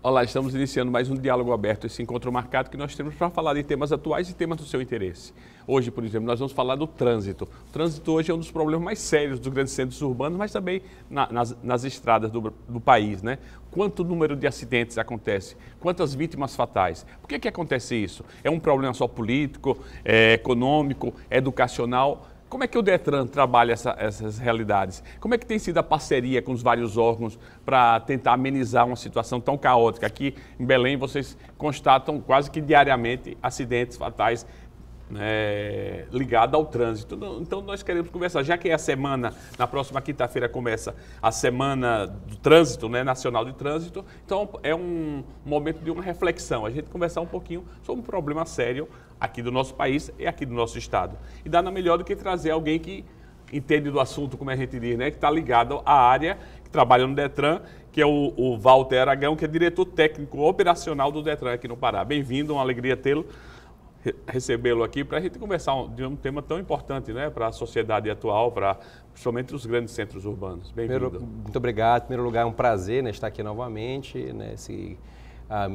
Olá, estamos iniciando mais um diálogo aberto, esse encontro marcado que nós temos para falar de temas atuais e temas do seu interesse. Hoje, por exemplo, nós vamos falar do trânsito. O trânsito hoje é um dos problemas mais sérios dos grandes centros urbanos, mas também na, nas, nas, estradas do, do, país, né? Quanto número de acidentes acontece? Quantas vítimas fatais? Por que, que acontece isso? É um problema só político, é econômico, educacional? Como é que o Detran trabalha essa, essas realidades? Como é que tem sido a parceria com os vários órgãos para tentar amenizar uma situação tão caótica? Aqui em Belém, vocês constatam quase que diariamente acidentes fatais né, ligados ao trânsito. Então, então, nós queremos conversar, já que é a semana, na próxima quinta-feira começa a Semana do Trânsito, né, Nacional de Trânsito, então é um momento de uma reflexão, a gente conversar um pouquinho sobre um problema sério aqui do nosso país e aqui do nosso estado. E nada melhor do que trazer alguém que entende do assunto, como a gente diz, né? que está ligado à área, que trabalha no DETRAN, que é o, o, Walter Aragão, que é diretor técnico operacional do DETRAN aqui no Pará. Bem-vindo, uma alegria tê-lo, recebê-lo aqui para a gente conversar um, de um tema tão importante né? para a sociedade atual, para principalmente os grandes centros urbanos. Bem-vindo. Muito obrigado. Em primeiro lugar, é um prazer né, estar aqui novamente, né, esse, um, ah,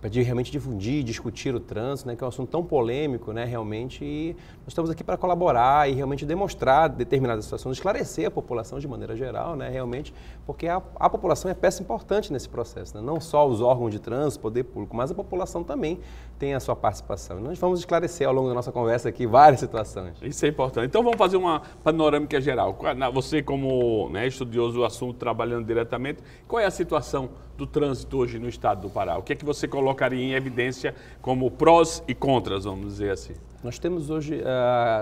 para realmente difundir, discutir o trânsito, né, que é um assunto tão polêmico, né, realmente, e nós estamos aqui para colaborar e realmente demonstrar determinadas situações, esclarecer a população de maneira geral, né, realmente, porque a, a população é peça importante nesse processo, né, não só os órgãos de trânsito, poder público, mas a população também tem a sua participação. Nós vamos esclarecer ao longo da nossa conversa aqui várias situações. Isso é importante. Então vamos fazer uma panorâmica geral. Você como né, estudioso do assunto, trabalhando diretamente, qual é a situação do trânsito hoje no estado do Pará? O que é que você você colocaria em evidência como prós e contras, vamos dizer assim? Nós temos hoje,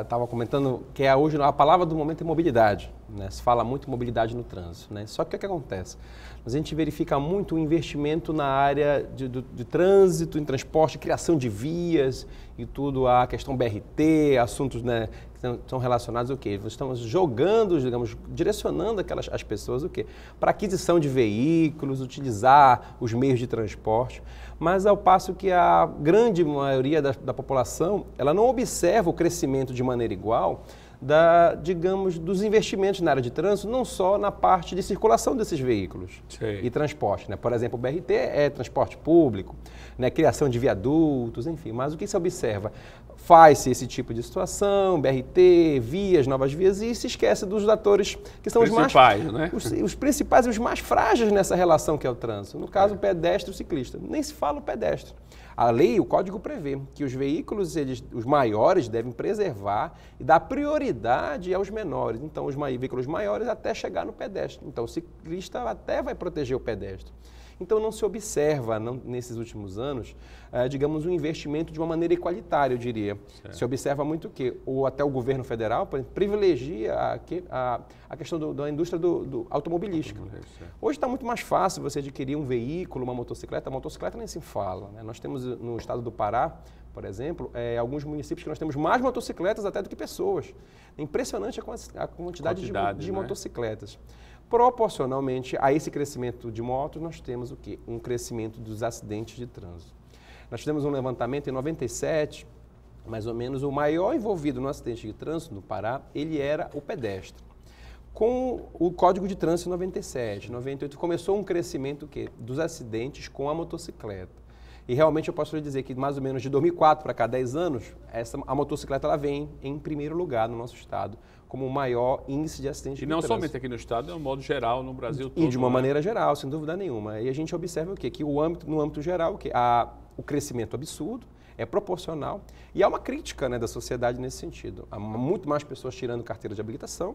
estava eh, uh, comentando, que é hoje a palavra do momento é mobilidade. Né? Se fala muito mobilidade no trânsito. Né? Só que o que acontece? Mas a gente verifica muito o investimento na área de, de, de trânsito, em transporte, criação de vias e tudo, a questão BRT, assuntos né, estão relacionados o quê? Estamos jogando, digamos, direcionando aquelas as pessoas o quê? Para aquisição de veículos, utilizar os meios de transporte, mas ao passo que a grande maioria da, da população, ela não observa o crescimento de maneira igual da, digamos, dos investimentos na área de trânsito, não só na parte de circulação desses veículos Sim. e transporte. Né? Por exemplo, o BRT é transporte público, né? criação de viadutos, enfim. Mas o que se observa? faz-se esse tipo de situação, BRT, vias, novas vias, e se esquece dos atores que são os, os mais. Né? Os, os, principais e os mais frágeis nessa relação que é o trânsito. No caso, é. o pedestre e o ciclista. Nem se fala o pedestre. A lei, o código prevê que os veículos, eles, os maiores, devem preservar e dar prioridade aos menores. Então, os veículos maiores até chegar no pedestre. Então, o ciclista até vai proteger o pedestre. Então não se observa não, nesses últimos anos, é, digamos, um investimento de uma maneira equalitária, eu diria. Certo. Se observa muito o que ou até o governo federal exemplo, privilegia a, a, a questão do, da indústria do, do automobilística. É. Hoje está muito mais fácil você adquirir um veículo, uma motocicleta. A motocicleta nem se fala. Né? Nós temos eh, no estado do Pará por exemplo, é, alguns municípios que nós temos mais motocicletas até do que pessoas. É impressionante a, a quantidade, quantidade de, de né? motocicletas. Proporcionalmente a esse crescimento de motos, nós temos o quê? Um crescimento dos acidentes de trânsito. Nós tivemos um levantamento em 97, mais ou menos, o maior envolvido no acidente de trânsito no Pará, ele era o pedestre. Com o Código de Trânsito 97, 98, começou um crescimento que dos acidentes com a motocicleta. E realmente eu posso lhe dizer que mais ou menos de 2004 para cá, 10 anos, essa, a motocicleta ela vem em primeiro lugar no nosso estado como o maior índice de acidente E não somente aqui no Estado, é um modo geral, no Brasil todo. E de uma né? maneira geral, sem dúvida nenhuma. E a gente observa o quê? Que o âmbito, no âmbito geral, o, quê? A, o crescimento absurdo, é proporcional. E há uma crítica né, da sociedade nesse sentido. Há muito mais pessoas tirando carteira de habilitação,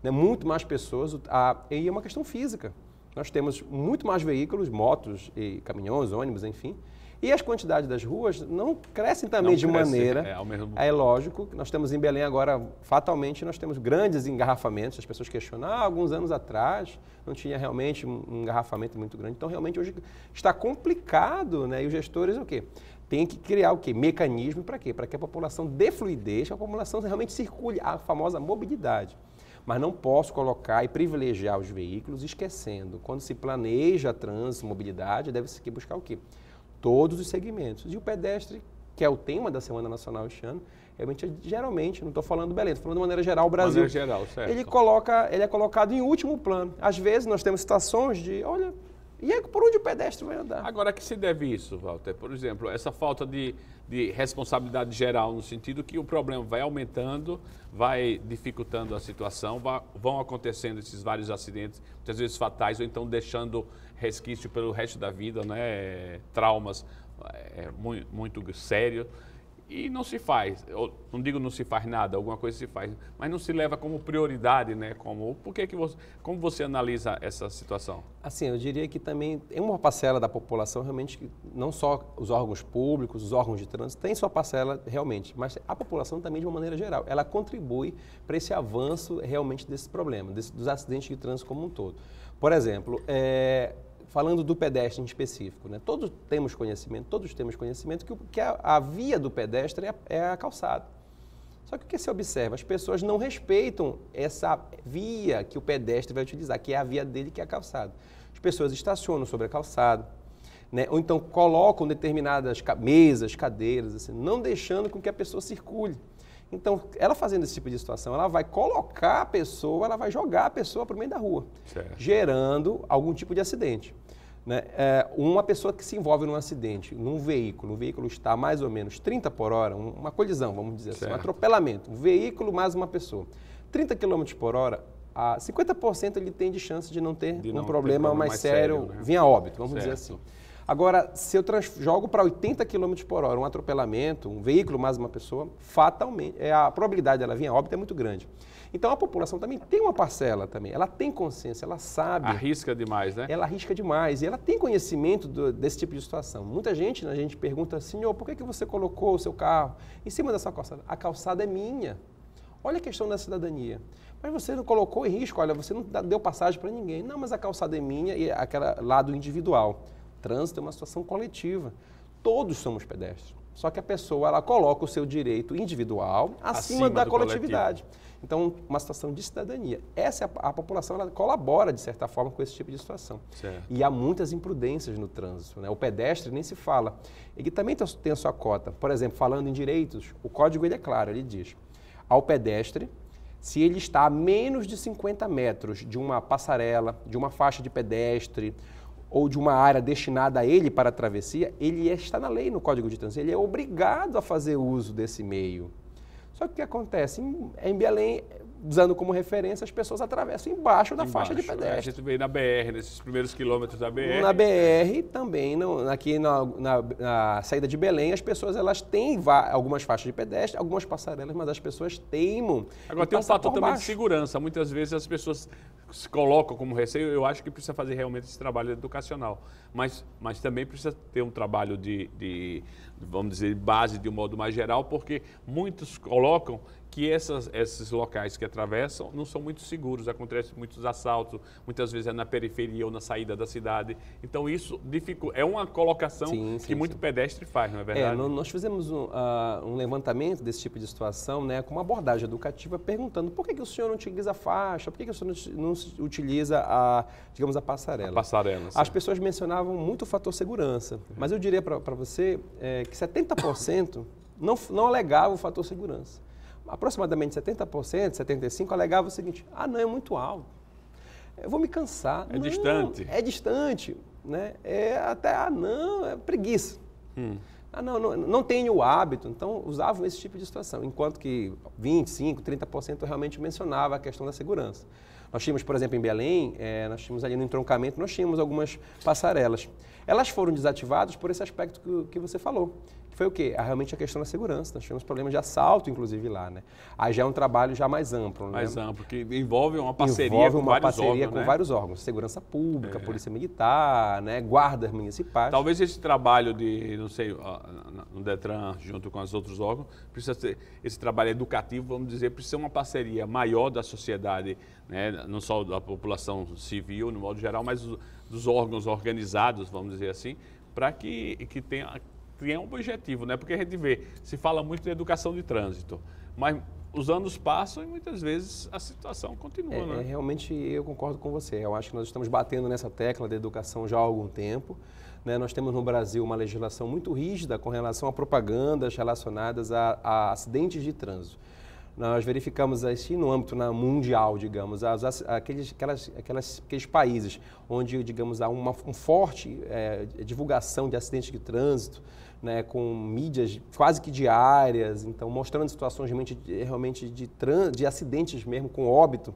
né, muito mais pessoas. A, e é uma questão física. Nós temos muito mais veículos, motos, e caminhões, ônibus, enfim, e as quantidades das ruas não crescem também não de cresce, maneira. É, ao mesmo... é lógico, nós temos em Belém agora, fatalmente, nós temos grandes engarrafamentos. As pessoas questionam, ah, alguns anos atrás não tinha realmente um engarrafamento muito grande. Então, realmente, hoje está complicado, né? E os gestores, o quê? Tem que criar o quê? Mecanismo para quê? Para que a população dê fluidez, que a população realmente circule, a famosa mobilidade mas não posso colocar e privilegiar os veículos esquecendo. Quando se planeja trânsito, mobilidade, deve-se buscar o quê? todos os segmentos. E o pedestre, que é o tema da Semana Nacional este ano, realmente, é geralmente, não estou falando Belém, estou falando de maneira geral o Brasil. Maneira geral, certo. Ele, coloca, ele é colocado em último plano. Às vezes nós temos situações de, olha, e por onde o pedestre vai andar? Agora, que se deve isso, Walter? Por exemplo, essa falta de, de responsabilidade geral, no sentido que o problema vai aumentando, vai dificultando a situação, vai, vão acontecendo esses vários acidentes, muitas vezes fatais, ou então deixando resquício pelo resto da vida, né? traumas é, é muito, muito sérios. E não se faz, Eu não digo não se faz nada, alguma coisa se faz, mas não se leva como prioridade, né? Como, por que que você, como você analisa essa situação? Assim, eu diria que também tem uma parcela da população realmente, não só os órgãos públicos, os órgãos de trânsito, tem sua parcela realmente, mas a população também de uma maneira geral, ela contribui para esse avanço realmente desse problema, desse, dos acidentes de trânsito como um todo. Por exemplo, é, falando do pedestre em específico, né? todos temos conhecimento, todos temos conhecimento que, que a, a, via do pedestre é, é a, calçada. Só que o que se observa? As pessoas não respeitam essa via que o pedestre vai utilizar, que é a via dele, que é a calçada. As pessoas estacionam sobre a calçada, né? ou então colocam determinadas mesas, cadeiras, assim, não deixando com que a pessoa circule. Então, ela fazendo esse tipo de situação, ela vai colocar a pessoa, ela vai jogar a pessoa para o meio da rua, certo. gerando algum tipo de acidente. Né? É, uma pessoa que se envolve num acidente, num veículo, o veículo está mais ou menos 30 por hora, uma colisão, vamos dizer certo. assim, um atropelamento, um veículo mais uma pessoa. 30 km por hora, a 50% ele tem de chance de não ter de não um problema, ter problema mais, mais sério, sério né? vir a óbito, vamos certo. dizer assim. Agora, se eu jogo para 80 km por hora um atropelamento, um veículo mais uma pessoa, fatalmente, é, a probabilidade dela vir a óbito é muito grande. Então a população também tem uma parcela também, ela tem consciência, ela sabe. Arrisca demais, né? Ela arrisca demais e ela tem conhecimento do, desse tipo de situação. Muita gente, né, a gente pergunta, senhor, por que, que você colocou o seu carro em cima dessa calçada? A calçada é minha. Olha a questão da cidadania. Mas você não colocou em risco, olha, você não deu passagem para ninguém. Não, mas a calçada é minha e aquela lado individual. Trânsito é uma situação coletiva. Todos somos pedestres. Só que a pessoa ela coloca o seu direito individual acima, acima da coletividade. Coletivo. Então, uma situação de cidadania. Essa é a, população ela colabora de certa forma com esse tipo de situação. Certo. E há muitas imprudências no trânsito. Né? O pedestre nem se fala. Ele também tem a sua cota. Por exemplo, falando em direitos, o código ele é claro. Ele diz: ao pedestre, se ele está a menos de 50 metros de uma passarela, de uma faixa de pedestre ou de uma área destinada a ele para a travessia, ele está na lei, no Código de Trânsito, ele é obrigado a fazer uso desse meio. Só que o que acontece? Em Belém, usando como referência, as pessoas atravessam embaixo da embaixo, faixa de né? pedestre. É, a gente vê na BR, nesses primeiros quilômetros da BR. Na BR também, aqui na, na, na, saída de Belém, as pessoas elas têm algumas faixas de pedestre, algumas passarelas, mas as pessoas teimam. Agora tem um fator também baixo. de segurança. Muitas vezes as pessoas se colocam como receio, eu acho que precisa fazer realmente esse trabalho educacional. Mas, mas também precisa ter um trabalho de, de, vamos dizer, base de um modo mais geral, porque muitos colocam que essas, esses locais que atravessam não são muito seguros, acontecem muitos assaltos, muitas vezes é na periferia ou na saída da cidade. Então isso dificulta, é uma colocação sim, sim, que muito pedestre faz, não é, é verdade? É, nós fizemos um, uh, um, levantamento desse tipo de situação né, com uma abordagem educativa perguntando por que, que o senhor não utiliza a faixa, por que, que o senhor não, não utiliza a, digamos, a passarela. A passarela As pessoas mencionavam muito o fator segurança, mas eu diria para você é, que 70% não, não alegava o fator segurança aproximadamente 70%, 75%, alegava o seguinte: ah, não, é muito alto. Eu vou me cansar. É não, distante. É distante. Né? É até, ah, não, é preguiça. Hum. Ah, não, não, não tenho o hábito. Então, usavam esse tipo de situação. Enquanto que 25%, 30% realmente mencionava a questão da segurança. Nós tínhamos, por exemplo, em Belém, é, nós tínhamos ali no entroncamento, nós tínhamos algumas passarelas. Elas foram desativadas por esse aspecto que, que você falou, foi o quê? Ah, realmente a questão da segurança. Nós tivemos problemas de assalto, inclusive, lá, né? Aí já é um trabalho já mais amplo, né? Mais amplo, que envolve uma parceria envolve com uma vários parceria órgãos, com né? vários órgãos. Segurança pública, é. polícia militar, né? guardas municipais. Talvez esse trabalho de, não sei, no DETRAN, junto com os outros órgãos, precisa ser, esse trabalho educativo, vamos dizer, precisa ser uma parceria maior da sociedade, né? não só da população civil, no modo geral, mas dos órgãos organizados, vamos dizer assim, para que, que tenha tem é um objetivo, né? Porque a gente vê, se fala muito de educação de trânsito, mas os anos passam e muitas vezes a situação continua, é, né? É, realmente eu concordo com você. Eu acho que nós estamos batendo nessa tecla da educação já há algum tempo. Né? Nós temos no Brasil uma legislação muito rígida com relação a propagandas relacionadas a, a acidentes de trânsito. Nós verificamos assim no âmbito na, mundial, digamos, as, aqueles, aquelas, aquelas, aqueles países onde, digamos, há uma forte é, divulgação de acidentes de trânsito, né, com mídias quase que diárias, então mostrando situações realmente, realmente de, de acidentes mesmo, com óbito.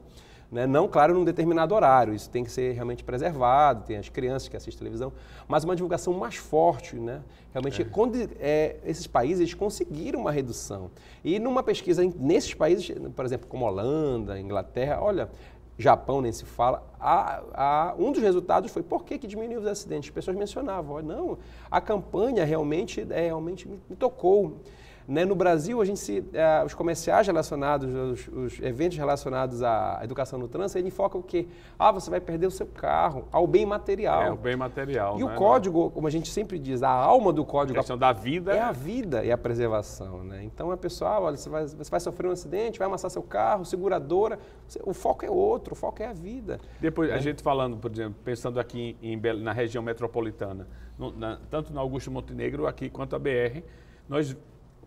Né? Não, claro, num determinado horário, isso tem que ser realmente preservado, tem as crianças que assistem televisão, mas uma divulgação mais forte, né? Realmente, é. Quando, é, esses países conseguiram uma redução. E numa pesquisa nesses países, por exemplo, como Holanda, Inglaterra, olha, Japão nem se fala. A, a, um dos resultados foi por que, que diminuiu os acidentes? As pessoas mencionavam, não, a campanha realmente, é, realmente me, me tocou. Né? No Brasil, a gente se, eh, os comerciais relacionados, os, os, eventos relacionados à educação no trânsito, ele enfoca o quê? Ah, você vai perder o seu carro, ao bem material. É, o bem material. E né? o código, como a gente sempre diz, a alma do código... A questão da vida. É a vida e a preservação. Né? Então, a pessoa, ah, olha, você vai, você vai sofrer um acidente, vai amassar seu carro, seguradora. Você, o foco é outro, o foco é a vida. Depois, né? a gente falando, por exemplo, pensando aqui em, em na região metropolitana, no, na, tanto na Augusto Montenegro aqui quanto a BR, nós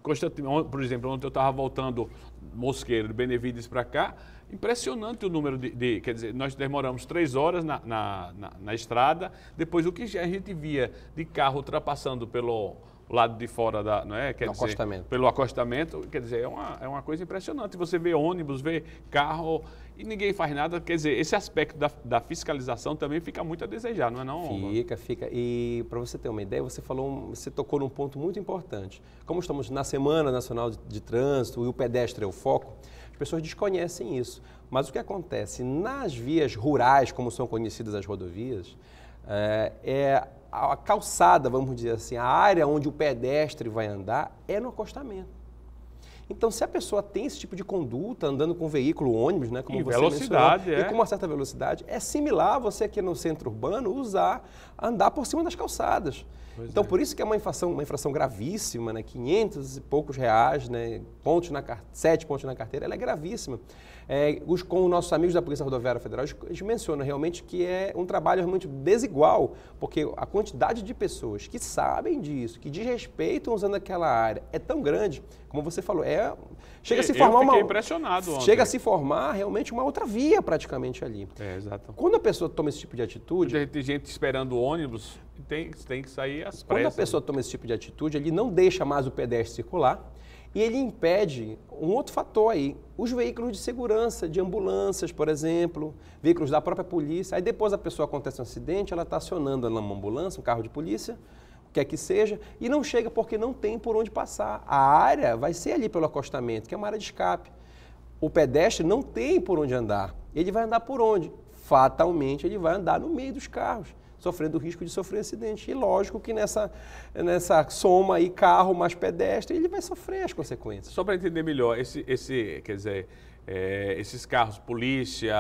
Constantemente, por exemplo, ontem eu estava voltando Mosqueiro, de Benevides para cá, impressionante o número de, de, Quer dizer, nós demoramos três horas na, na, na, na estrada, depois o que a gente via de carro ultrapassando pelo o lado de fora da, não é? Quer no dizer, acostamento. pelo acostamento, quer dizer, é uma, é uma coisa impressionante. Você vê ônibus, vê carro e ninguém faz nada. Quer dizer, esse aspecto da, da fiscalização também fica muito a desejar, não é não? Fica, fica. E para você ter uma ideia, você falou, você tocou num ponto muito importante. Como estamos na Semana Nacional de, de Trânsito e o pedestre é o foco, as pessoas desconhecem isso. Mas o que acontece nas vias rurais, como são conhecidas as rodovias, eh, é, é a calçada, vamos dizer assim, a área onde o pedestre vai andar é no acostamento. Então, se a pessoa tem esse tipo de conduta, andando com veículo, ônibus, né, como e você velocidade, mencionou, é. e com uma certa velocidade, é similar você aqui no centro urbano usar, andar por cima das calçadas. Pois então, é. por isso que é uma infração, uma infração gravíssima, né, 500 e poucos reais, né, pontos na, sete pontos na carteira, ela é gravíssima. É, os, com os nossos amigos da Polícia Rodoviária Federal, eles mencionam realmente que é um trabalho realmente desigual, porque a quantidade de pessoas que sabem disso, que desrespeitam usando aquela área, é tão grande, como você falou, é é, chega a se formar uma impressionado ontem. chega a se formar realmente uma outra via praticamente ali. É, exato. Quando a pessoa toma esse tipo de atitude, tem, gente esperando o ônibus, tem, tem que sair às pressas. Quando a né? pessoa toma esse tipo de atitude, ele não deixa mais o pedestre circular. E ele impede um outro fator aí, os veículos de segurança, de ambulâncias, por exemplo, veículos da própria polícia. Aí depois a pessoa acontece um acidente, ela está acionando uma ambulância, um carro de polícia, quer que seja, e não chega porque não tem por onde passar. A área vai ser ali pelo acostamento, que é uma área de escape. O pedestre não tem por onde andar. Ele vai andar por onde? Fatalmente ele vai andar no meio dos carros, sofrendo o risco de sofrer acidente. E lógico que nessa, nessa soma aí, carro mais pedestre, ele vai sofrer as consequências. Só para entender melhor, esse, esse, quer dizer, é, esses carros, polícia,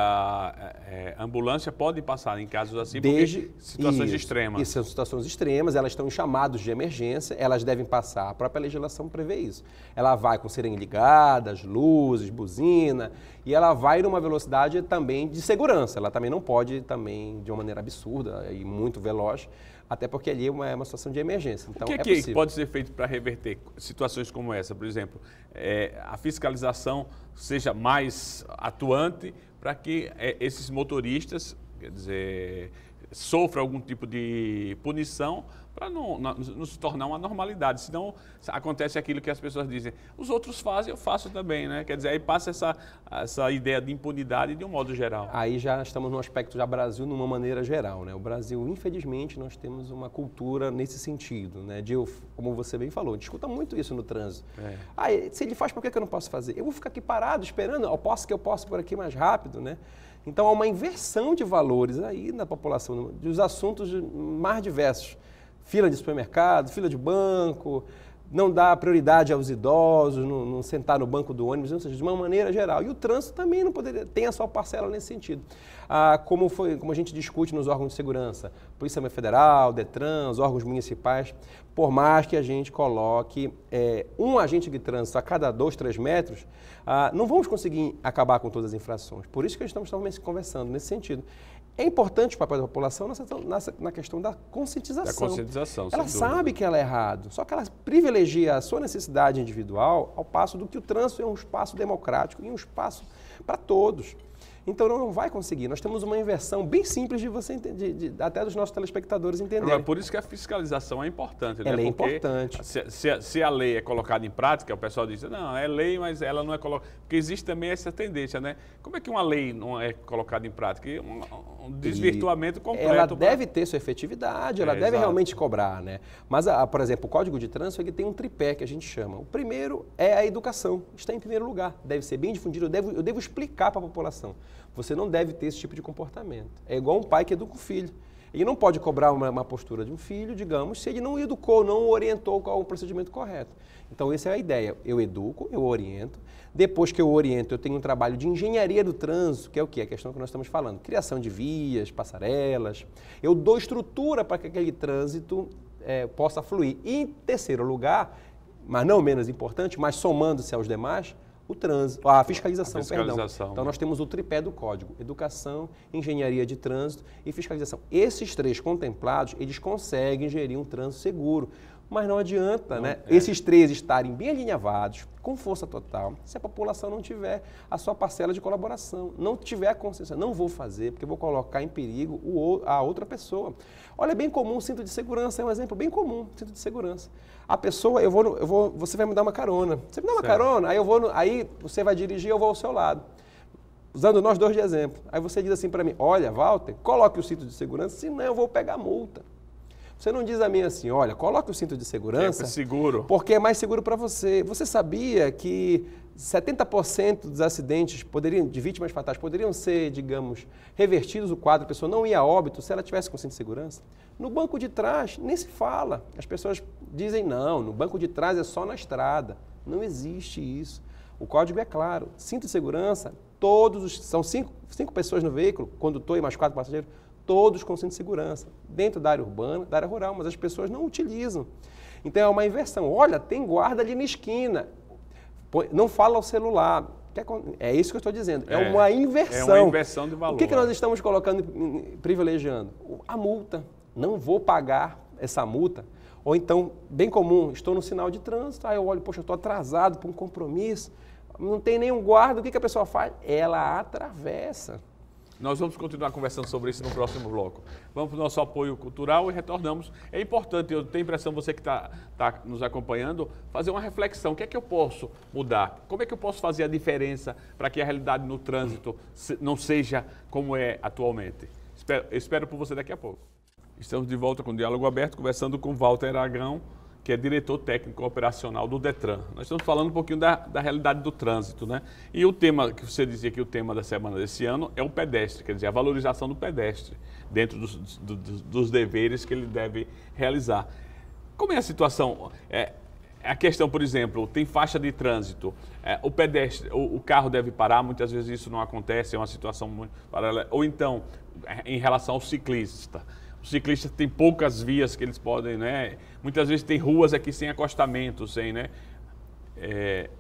é, é, ambulância, podem passar em casos assim, Desde, situações isso, extremas. Isso são situações extremas, elas estão em chamados de emergência, elas devem passar, a própria legislação prevê isso. Ela vai com serem ligadas, luzes, buzina, e ela vai numa velocidade também de segurança, ela também não pode, também de uma maneira absurda e muito veloz, até porque ali é uma, é uma situação de emergência. Então, o que, é, é que possível. pode ser feito para reverter situações como essa? Por exemplo, é, a fiscalização seja mais atuante para que é, esses motoristas, quer dizer, sofram algum tipo de punição, para não, não, não, se tornar uma normalidade. Senão acontece aquilo que as pessoas dizem, os outros fazem, eu faço também, né? Quer dizer, aí passa essa, essa ideia de impunidade de um modo geral. Aí já estamos no aspecto já Brasil numa maneira geral, né? O Brasil, infelizmente, nós temos uma cultura nesse sentido, né? De, como você bem falou, discuta muito isso no trânsito. É. Aí, se ele faz, por que eu não posso fazer? Eu vou ficar aqui parado esperando, eu posso que eu posso por aqui mais rápido, né? Então há uma inversão de valores aí na população, dos assuntos mais diversos fila de supermercado, fila de banco, não dá prioridade aos idosos, não, não sentar no banco do ônibus, ou seja, de uma maneira geral. E o trânsito também não poderia, tem a sua parcela nesse sentido. Ah, como, foi, como a gente discute nos órgãos de segurança, Polícia Federal, DETRAN, os órgãos municipais, por mais que a gente coloque é, um agente de trânsito a cada dois, três metros, ah, não vamos conseguir acabar com todas as infrações. Por isso que estamos, estamos conversando nesse sentido. É importante o papel da população na questão da conscientização. Da conscientização, Ela sabe que ela é errado, só que ela privilegia a sua necessidade individual ao passo do que o trânsito é um espaço democrático e um espaço para todos então não vai conseguir. Nós temos uma inversão bem simples de você entender, de, de, até dos nossos telespectadores entenderem. É por isso que a fiscalização é importante, né? é Porque importante. Se, se, se, a lei é colocada em prática, o pessoal diz, não, é lei, mas ela não é colocada. Porque existe também essa tendência, né? Como é que uma lei não é colocada em prática? Um, um desvirtuamento completo. Ela deve ter sua efetividade, ela é, deve exato. realmente cobrar, né? Mas, a, a, por exemplo, o Código de Trânsito ele tem um tripé que a gente chama. O primeiro é a educação, está em primeiro lugar, deve ser bem difundido, eu devo, eu devo explicar para a população. Você não deve ter esse tipo de comportamento. É igual um pai que educa o filho. Ele não pode cobrar uma, uma postura de um filho, digamos, se ele não educou, não orientou qual o procedimento correto. Então, essa é a ideia. Eu educo, eu oriento. Depois que eu oriento, eu tenho um trabalho de engenharia do trânsito, que é o que? A questão que nós estamos falando. Criação de vias, passarelas. Eu dou estrutura para que aquele trânsito é, possa fluir. E, em terceiro lugar, mas não menos importante, mas somando-se aos demais, o trânsito, a fiscalização, a fiscalização perdão. Então nós temos o tripé do código: educação, engenharia de trânsito e fiscalização. Esses três contemplados, eles conseguem gerir um trânsito seguro. Mas não adianta, não, né? É. Esses três estarem bem alinhavados, com força total, se a população não tiver a sua parcela de colaboração, não tiver a consciência, não vou fazer, porque vou colocar em perigo o, a outra pessoa. Olha, é bem comum o cinto de segurança, é um exemplo bem comum, cinto de segurança a pessoa, eu vou, no, eu vou, você vai me dar uma carona. Você me dá uma certo. carona, aí eu vou, no, aí você vai dirigir, eu vou ao seu lado. Usando nós dois de exemplo. Aí você diz assim para mim: "Olha, Walter, coloque o cinto de segurança, senão eu vou pegar multa". Você não diz a mim assim: "Olha, coloque o cinto de segurança". É seguro. Porque é mais seguro para você. Você sabia que 70% dos acidentes poderiam, de vítimas fatais poderiam ser, digamos, revertidos o quadro, a pessoa não ia a óbito se ela tivesse com cinto de segurança. No banco de trás, nem se fala. As pessoas dizem, não, no banco de trás é só na estrada. Não existe isso. O código é claro. Cinto de segurança, todos os. São cinco, cinco pessoas no veículo, condutor e mais quatro passageiros, todos com cinto de segurança. Dentro da área urbana, da área rural, mas as pessoas não utilizam. Então é uma inversão. Olha, tem guarda ali na esquina não fala o é celular. É isso que eu estou dizendo. É, é, uma inversão. É uma inversão de valor. O que, que nós né? estamos colocando, privilegiando? A multa. Não vou pagar essa multa. Ou então, bem comum, estou no sinal de trânsito, aí eu olho, poxa, eu estou atrasado para um compromisso, não tem nenhum guarda, o que, que a pessoa faz? Ela atravessa. Nós vamos continuar conversando sobre isso no próximo bloco. Vamos para o nosso apoio cultural e retornamos. É importante, eu tenho a impressão, você que está tá nos acompanhando, fazer uma reflexão. O que é que eu posso mudar? Como é que eu posso fazer a diferença para que a realidade no trânsito não seja como é atualmente? Espero, espero por você daqui a pouco. Estamos de volta com o Diálogo Aberto, conversando com Walter Aragão, que é diretor técnico operacional do DETRAN. Nós estamos falando um pouquinho da, da realidade do trânsito, né? E o tema que você dizia que o tema da semana desse ano é o pedestre, quer dizer, a valorização do pedestre dentro dos, dos, dos deveres que ele deve realizar. Como é a situação? É, a questão, por exemplo, tem faixa de trânsito, é, o pedestre, o, o, carro deve parar, muitas vezes isso não acontece, é uma situação muito paralela. Ou então, é, em relação ao ciclista, os ciclistas têm poucas vias que eles podem, né? Muitas vezes tem ruas aqui sem acostamento, sem, né? É...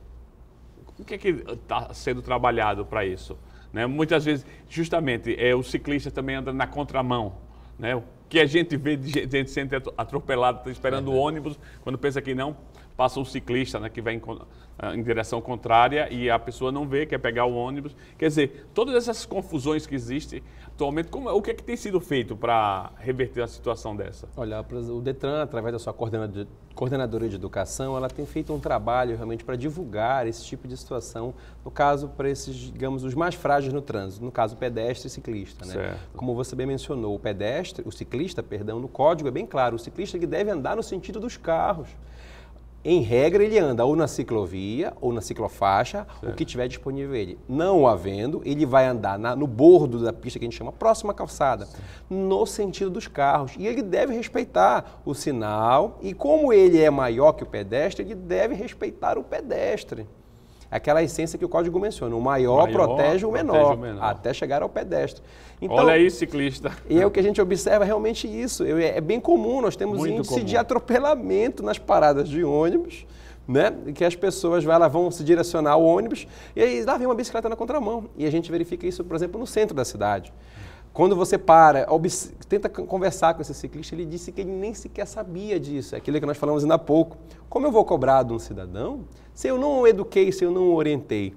O que é que está sendo trabalhado para isso? Né? Muitas vezes, justamente, é, o ciclista também anda na contramão, né? O que a gente vê de gente sendo atropelado, tá esperando o uhum. ônibus, quando pensa que não, passa um ciclista né, que vai em, ah, em, direção contrária e a pessoa não vê, quer pegar o ônibus. Quer dizer, todas essas confusões que existem atualmente, como, é, o que é que tem sido feito para reverter a situação dessa? Olha, o Detran, através da sua coordenadora de educação, ela tem feito um trabalho realmente para divulgar esse tipo de situação, no caso, para esses, digamos, os mais frágeis no trânsito, no caso, pedestre e ciclista. Né? Certo. Como você bem mencionou, o pedestre, o ciclista, perdão, no código é bem claro, o ciclista que deve andar no sentido dos carros em regra, ele anda ou na ciclovia ou na ciclofaixa, certo. o que tiver disponível ele. Não havendo, ele vai andar na, no bordo da pista que a gente chama próxima calçada, certo. no sentido dos carros. E ele deve respeitar o sinal. E como ele é maior que o pedestre, ele deve respeitar o pedestre aquela essência que o código menciona. O maior, maior protege, o menor, protege, o menor, até chegar ao pedestre. Então, Olha aí, ciclista. E é o que a gente observa realmente isso. É bem comum, nós temos Muito índice comum. de atropelamento nas paradas de ônibus. Né? Que as pessoas vai lá, vão se direcionar ao ônibus e aí lá vem uma bicicleta na contramão. E a gente verifica isso, por exemplo, no centro da cidade. Quando você para, tenta conversar com esse ciclista, ele disse que ele nem sequer sabia disso. É aquilo que nós falamos ainda há pouco. Como eu vou cobrar de um cidadão se eu não o eduquei, se eu não o orientei?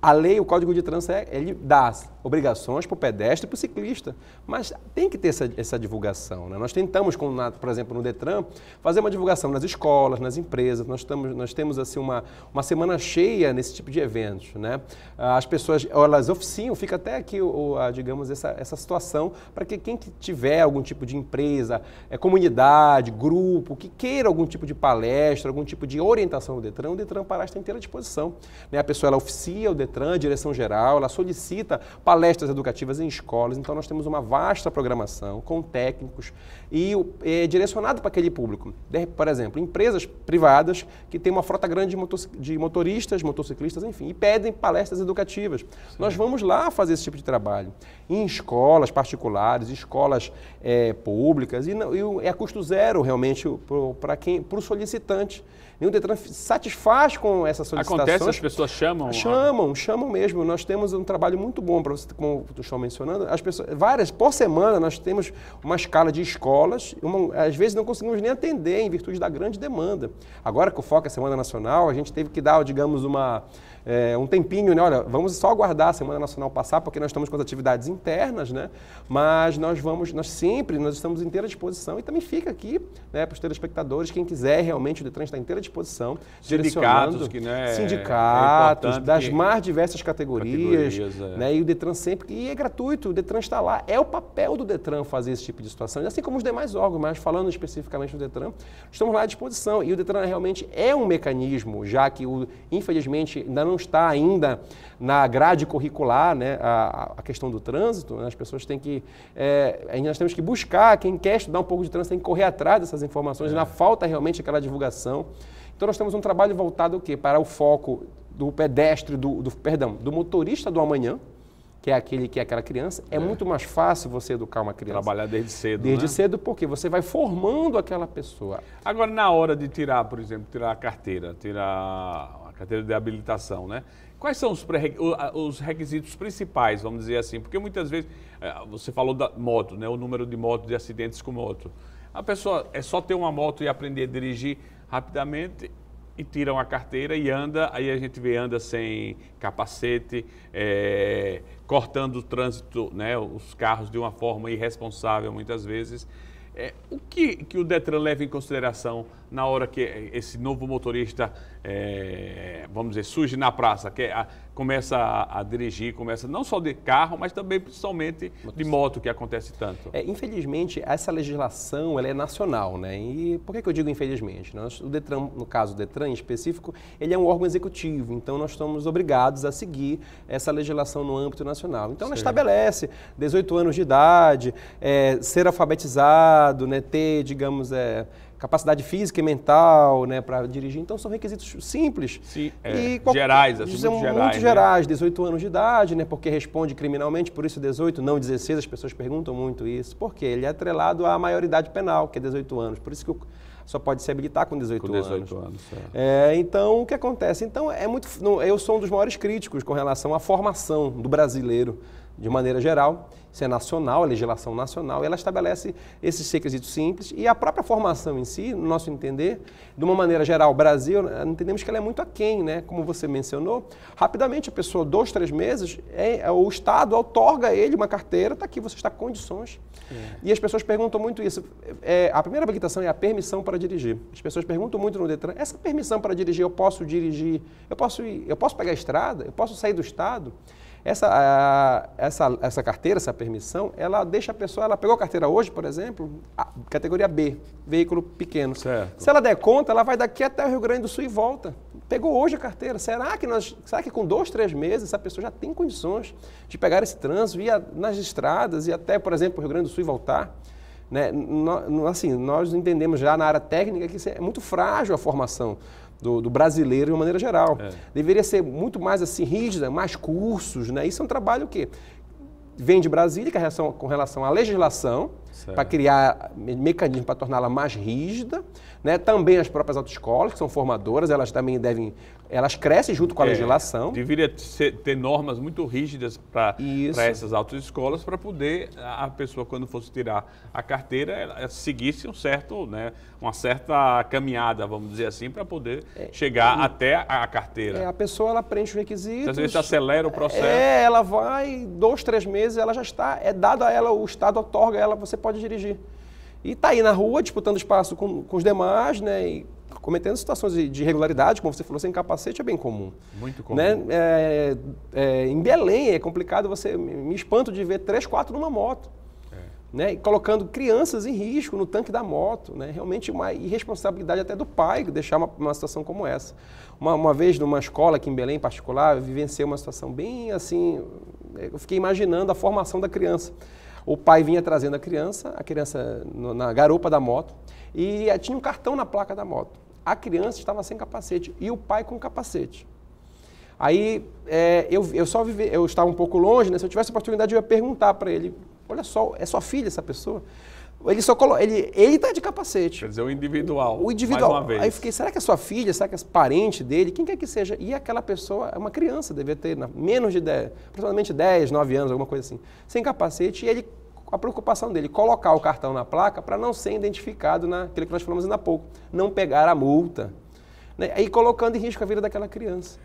A lei, o Código de Trânsito, é, ele dá obrigações para o pedestre e para o ciclista, mas tem que ter essa, essa divulgação. Né? Nós tentamos, na, por exemplo, no Detran, fazer uma divulgação nas escolas, nas empresas. Nós, estamos, nós temos assim uma, uma semana cheia nesse tipo de eventos. Né? Ah, as pessoas, elas oficiam, fica até aqui, ou, digamos, essa, essa situação para que quem tiver algum tipo de empresa, é, comunidade, grupo, que queira algum tipo de palestra, algum tipo de orientação do Detran, o Detran Pará está inteira à disposição. Né? A pessoa ela oficia o Detran, DETRAN, direção geral, ela solicita palestras educativas em escolas, então nós temos uma vasta programação com técnicos e é, direcionado para aquele público. Por exemplo, empresas privadas que têm uma frota grande de, de motoristas, motociclistas, enfim, e pedem palestras educativas. Sim. Nós vamos lá fazer esse tipo de trabalho. Em escolas particulares, escolas é, públicas, e, não, e é a custo zero realmente para quem, para o solicitante nenhum o Detran satisfaz com essa solicitação. Acontece, as pessoas chamam? Chamam, a... chamam mesmo. Nós temos um trabalho muito bom, para você, como tu está mencionando. As pessoas, várias, por semana, nós temos uma escala de escolas. Uma, às vezes não conseguimos nem atender em virtude da grande demanda. Agora que o foco é a Semana Nacional, a gente teve que dar, digamos, uma é, um tempinho, né? Olha, vamos só aguardar a Semana Nacional passar, porque nós estamos com as atividades internas, né? Mas nós vamos, nós sempre, nós estamos inteira disposição e também fica aqui, né, para os telespectadores, quem quiser realmente, o Detran está inteira disposição, sindicatos, que, né, é sindicatos, é das que... mais diversas categorias, categorias é. né? E o Detran sempre, e é gratuito, o Detran está lá, é o papel do Detran fazer esse tipo de situação, assim como os demais órgãos, mas falando especificamente do Detran, estamos lá à disposição, e o Detran realmente é um mecanismo, já que, o, infelizmente, ainda não está ainda na grade curricular né, a, a questão do trânsito, né, as pessoas têm que. É, nós temos que buscar, quem quer estudar um pouco de trânsito tem que correr atrás dessas informações, é. na falta realmente aquela divulgação. Então nós temos um trabalho voltado o quê? para o foco do pedestre, do, do perdão, do motorista do amanhã, que é aquele que é aquela criança, é, é, muito mais fácil você educar uma criança. Trabalhar desde cedo. Desde né? cedo, porque você vai formando aquela pessoa. Agora, na hora de tirar, por exemplo, tirar a carteira, tirar carteira de habilitação, né? Quais são os, os requisitos principais, vamos dizer assim? Porque muitas vezes, é, você falou da moto, né? O número de motos, de acidentes com moto. A pessoa é só ter uma moto e aprender a dirigir rapidamente e tira uma carteira e anda, aí a gente vê anda sem capacete, é, cortando o trânsito, né, os carros de uma forma irresponsável muitas vezes. É, o que, que o Detran leva em consideração na hora que esse novo motorista, é, vamos dizer, surge na praça, que é a, começa a, a, dirigir, começa não só de carro, mas também principalmente de moto, que acontece tanto? É, infelizmente, essa legislação ela é nacional, né? E por que, que eu digo infelizmente? Nós, o Detran, no caso do Detran em específico, ele é um órgão executivo, então nós estamos obrigados a seguir essa legislação no âmbito nacional. Então, ela Sim. estabelece 18 anos de idade, é, ser alfabetizado, né, ter, digamos, é, capacidade física e mental né, para dirigir. Então são requisitos simples. Sim, e é, gerais, assim, são muito gerais. Muito gerais, né? 18 anos de idade, né, porque responde criminalmente, por isso 18, não 16, as pessoas perguntam muito isso. Por quê? Ele é atrelado à maioridade penal, que é 18 anos. Por isso que só pode se habilitar com 18 anos. Com 18 anos, anos é. É, Então, o que acontece? Então, é muito, eu sou um dos maiores críticos com relação à formação do brasileiro de maneira geral, isso é nacional, a legislação nacional, e ela estabelece esses requisitos simples e a própria formação em si, no nosso entender, de uma maneira geral, Brasil, entendemos que ela é muito aquém, né? Como você mencionou, rapidamente a pessoa, dois, três meses, é, é o Estado outorga a ele uma carteira, está aqui, você está com condições. É. E as pessoas perguntam muito isso. É, a primeira habilitação é a permissão para dirigir. As pessoas perguntam muito no Detran, essa permissão para dirigir, eu posso dirigir, eu posso ir, eu posso pegar a estrada, eu posso sair do Estado? Essa, a, essa, essa carteira, essa permissão, ela deixa a pessoa, ela pegou a carteira hoje, por exemplo, categoria B, veículo pequeno. Certo. Se ela der conta, ela vai daqui até o Rio Grande do Sul e volta. Pegou hoje a carteira. Será que nós, será que com dois, três meses essa pessoa já tem condições de pegar esse trânsito, ir nas estradas e até, por exemplo, o Rio Grande do Sul e voltar? Né? Assim, nós entendemos já na área técnica que é muito frágil a formação do, do, brasileiro de uma maneira geral. É. Deveria ser muito mais assim rígida, mais cursos, né? Isso é um trabalho que vem de Brasília com é relação, com relação à legislação, para criar mecanismos para torná-la mais rígida. Né? Também as próprias autoescolas, que são formadoras, elas também devem. Elas crescem junto com a é, legislação. Deveria ser, ter normas muito rígidas para essas autoescolas, para poder a pessoa, quando fosse tirar a carteira, ela seguisse um certo, né, uma certa caminhada, vamos dizer assim, para poder é, chegar e, até a, a carteira. É, a pessoa ela preenche os requisitos. Às vezes acelera o processo. É, ela vai, dois, três meses, ela já está. É dado a ela, o Estado otorga ela, você pode pode dirigir. E tá aí na rua, disputando espaço com, com os demais, né? E cometendo situações de irregularidade, como você falou, sem capacete é bem comum. Muito né? comum. Né? É, é, em Belém é complicado, você me espanto de ver três, quatro numa moto. É. Né? colocando crianças em risco no tanque da moto. Né? Realmente uma irresponsabilidade até do pai deixar uma, uma situação como essa. Uma, uma, vez numa escola aqui em Belém, em particular, eu vivenciei uma situação bem assim... Eu fiquei imaginando a formação da criança. O pai vinha trazendo a criança, a criança na garupa da moto, e eh, tinha um cartão na placa da moto. A criança estava sem capacete e o pai com capacete. Aí é, eu, eu só eu estava um pouco longe, né? Se eu tivesse oportunidade, eu ia perguntar para ele: olha só, é sua filha essa pessoa? Ele só coloca. Ele, ele tá de capacete. Quer dizer, o individual. O individual. Mais uma vez. Aí eu fiquei, será que é sua filha? Será que é parente dele? Quem quer que seja? E aquela pessoa é uma criança, Deve ter menos de 10, aproximadamente 10, 9 anos, alguma coisa assim. Sem capacete, e ele. A preocupação dele, colocar o cartão na placa para não ser identificado naquilo que nós falamos ainda há pouco. Não pegar a multa. Né? E colocando em risco a vida daquela criança.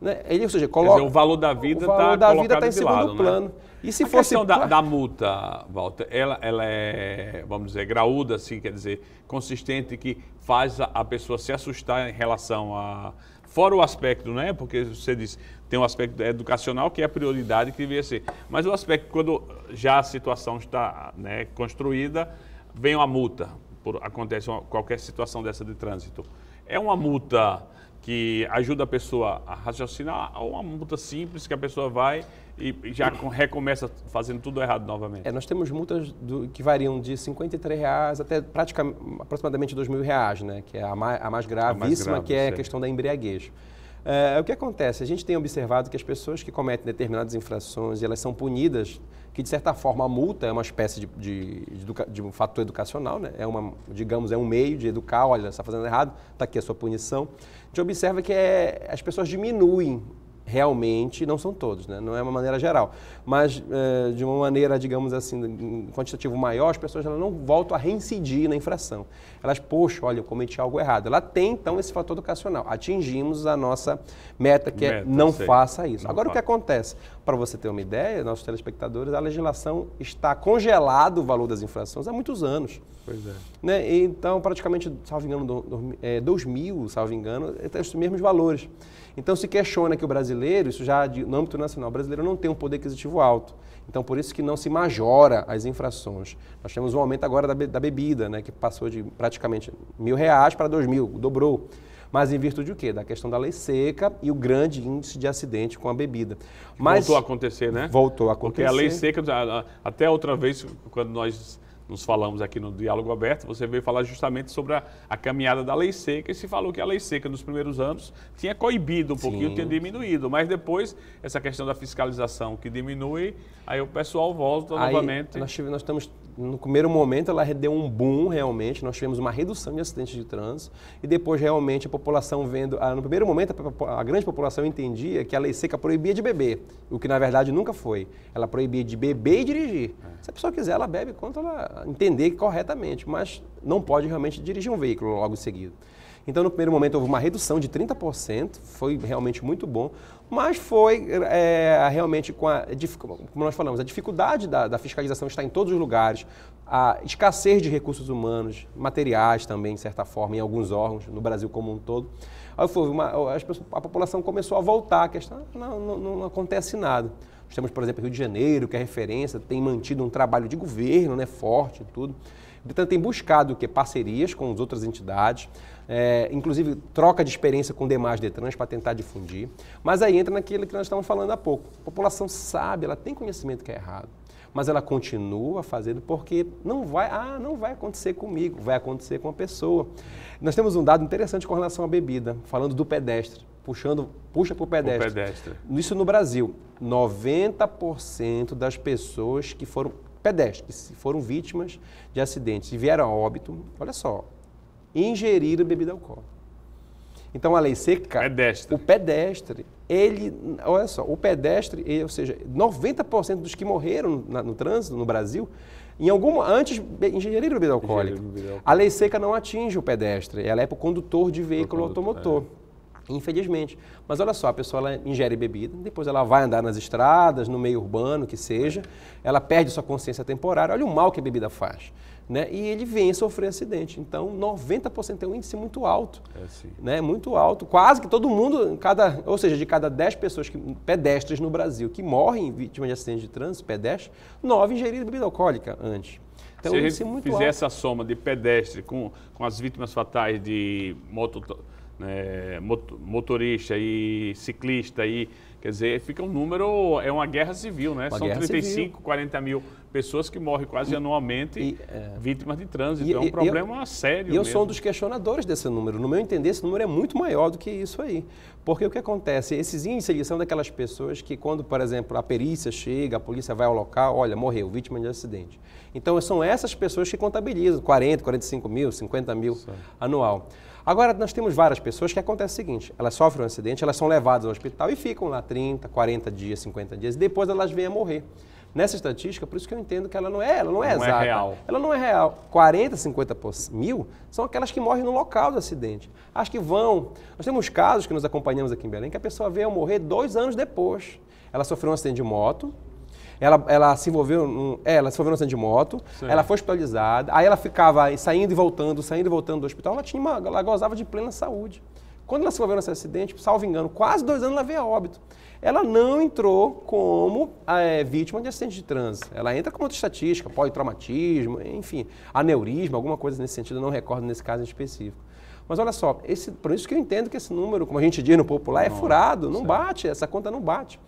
Né? Ele, ou seja, coloca. Dizer, o valor da vida está. O tá valor da vida está em segundo lado, né? plano. Né? E se a fosse... questão da, da, multa, Walter, ela, ela é, vamos dizer, graúda, assim, quer dizer, consistente, que faz a, pessoa se assustar em relação a... Fora o aspecto, né? Porque você diz, tem um aspecto educacional que é a prioridade que deveria ser. Mas o aspecto, quando já a situação está né, construída, vem uma multa, por, acontece uma, qualquer situação dessa de trânsito. É uma multa que ajuda a pessoa a raciocinar, ou uma multa simples que a pessoa vai e já recomeça fazendo tudo errado novamente? É, nós temos multas do, que variam de 53 reais até praticamente aproximadamente 2 mil reais, né? Que é a mais, a mais gravíssima, a mais grave, que é a questão da embriaguez. É, o que acontece? A gente tem observado que as pessoas que cometem determinadas infrações elas são punidas, que de certa forma a multa é uma espécie de, de, de, de um fator educacional, né? é uma, digamos, é um meio de educar, olha, está fazendo errado, está aqui a sua punição. A gente observa que é, as pessoas diminuem realmente, não são todos, né? não é uma maneira geral, mas é, de uma maneira, digamos assim, quantitativo maior, as pessoas não voltam a reincidir na infração elas, poxa, olha, eu cometi algo errado. Ela tem, então, esse fator educacional. Atingimos a nossa meta, que é meta, é não sei. faça isso. Não Agora, o que acontece? Para você ter uma ideia, nossos telespectadores, a legislação está congelado o valor das infrações há muitos anos. Pois é. Né? Então, praticamente, salvo engano, do, 2000, é, salvo engano, é os mesmos valores. Então, se questiona que o brasileiro, isso já no âmbito nacional, o brasileiro não tem um poder aquisitivo alto. Então, por isso que não se majora as infrações. Nós temos um aumento agora da, be da bebida, né, que passou de praticamente mil reais para dois mil, dobrou. Mas em virtude do quê? Da questão da lei seca e o grande índice de acidente com a bebida. Mas, voltou a acontecer, né? Voltou a acontecer. Porque a lei seca, até outra vez, quando nós nos falamos aqui no Diálogo Aberto, você veio falar justamente sobre a, a, caminhada da lei seca e se falou que a lei seca nos primeiros anos tinha coibido um Sim. pouquinho, tinha diminuído, mas depois essa questão da fiscalização que diminui, aí o pessoal volta aí, novamente. Nós, tive, nós estamos no primeiro momento ela deu um boom realmente, nós tivemos uma redução de acidentes de trânsito e depois realmente a população vendo, ah, no primeiro momento a, grande população entendia que a lei seca proibia de beber, o que na verdade nunca foi. Ela proibia de beber e dirigir. É. Se a pessoa quiser, ela bebe quando ela entender corretamente, mas não pode realmente dirigir um veículo logo em seguida. Então, no primeiro momento, houve uma redução de 30%, foi realmente muito bom, mas foi é, realmente com a, como nós falamos, a dificuldade da, da, fiscalização está em todos os lugares, a escassez de recursos humanos, materiais também, de certa forma, em alguns órgãos, no Brasil como um todo. Aí foi uma, a população começou a voltar, a questão, não, não, não acontece nada. Nós temos, por exemplo, Rio de Janeiro, que é referência, tem mantido um trabalho de governo né, forte e tudo. portanto tem buscado o parcerias com as outras entidades é, inclusive troca de experiência com demais Detrans para tentar difundir. Mas aí entra naquilo que nós estávamos falando há pouco. A população sabe, ela tem conhecimento que é errado, mas ela continua fazendo porque não vai, ah, não vai acontecer comigo, vai acontecer com a pessoa. Nós temos um dado interessante com relação à bebida, falando do pedestre puxando, puxa para o pedestre. pedestre. Isso no Brasil, 90% das pessoas que foram pedestres, que foram vítimas de acidentes e vieram a óbito, olha só, ingerir bebida alcoólica. Então a lei seca, pedestre. o pedestre, ele, olha só, o pedestre, ou seja, 90% dos que morreram na, no trânsito no Brasil, em algum antes ingeriram bebida alcoólica. A lei seca não atinge o pedestre, ela é para o condutor de veículo condutor, automotor. É. Infelizmente. Mas olha só, a pessoa ela ingere bebida, depois ela vai andar nas estradas, no meio urbano, que seja, ela perde sua consciência temporária. Olha o mal que a bebida faz. Né? E ele vem sofrer acidente. Então, 90% é um índice muito alto. É sim. Né? Muito alto. Quase que todo mundo, cada, ou seja, de cada 10 pessoas que, pedestres no Brasil que morrem vítimas de acidente de trânsito, pedestre 9 ingeriram bebida alcoólica antes. Então, Se um índice muito fizer essa soma de pedestre com, com as vítimas fatais de moto né, motorista e ciclista e quer dizer fica um número é uma guerra civil né uma são 35 civil. 40 mil pessoas que morrem quase e, anualmente e, é... vítimas de trânsito e, é um problema eu, sério e eu mesmo. sou um dos questionadores desse número no meu entender esse número é muito maior do que isso aí porque o que acontece esses índices são daquelas pessoas que quando por exemplo a perícia chega a polícia vai ao local olha morreu vítima de acidente então são essas pessoas que contabilizam 40 45 mil 50 mil Sim. anual Agora, nós temos várias pessoas que acontece o seguinte: elas sofrem um acidente, elas são levadas ao hospital e ficam lá 30, 40 dias, 50 dias, e depois elas vêm a morrer. Nessa estatística, por isso que eu entendo que ela não é, ela não é não é exata. É real. Ela não é real. 40, 50 mil são aquelas que morrem no local do acidente. As que vão. Nós temos casos que nos acompanhamos aqui em Belém que a pessoa veio a morrer dois anos depois. Ela sofreu um acidente de moto, ela, ela se envolveu num, é, ela se envolveu num acidente de moto, Sim. ela foi hospitalizada, aí ela ficava saindo e voltando, saindo e voltando do hospital, ela tinha uma, ela gozava de plena saúde. Quando ela se envolveu nesse acidente, salvo engano, quase dois anos ela veio a óbito. Ela não entrou como é, vítima de acidente de trânsito. Ela entra como outra estatística, pós-traumatismo, enfim, aneurisma, alguma coisa nesse sentido, não recordo nesse caso em específico. Mas olha só, esse, por isso que eu entendo que esse número, como a gente diz no popular, é furado, não bate, essa conta não bate.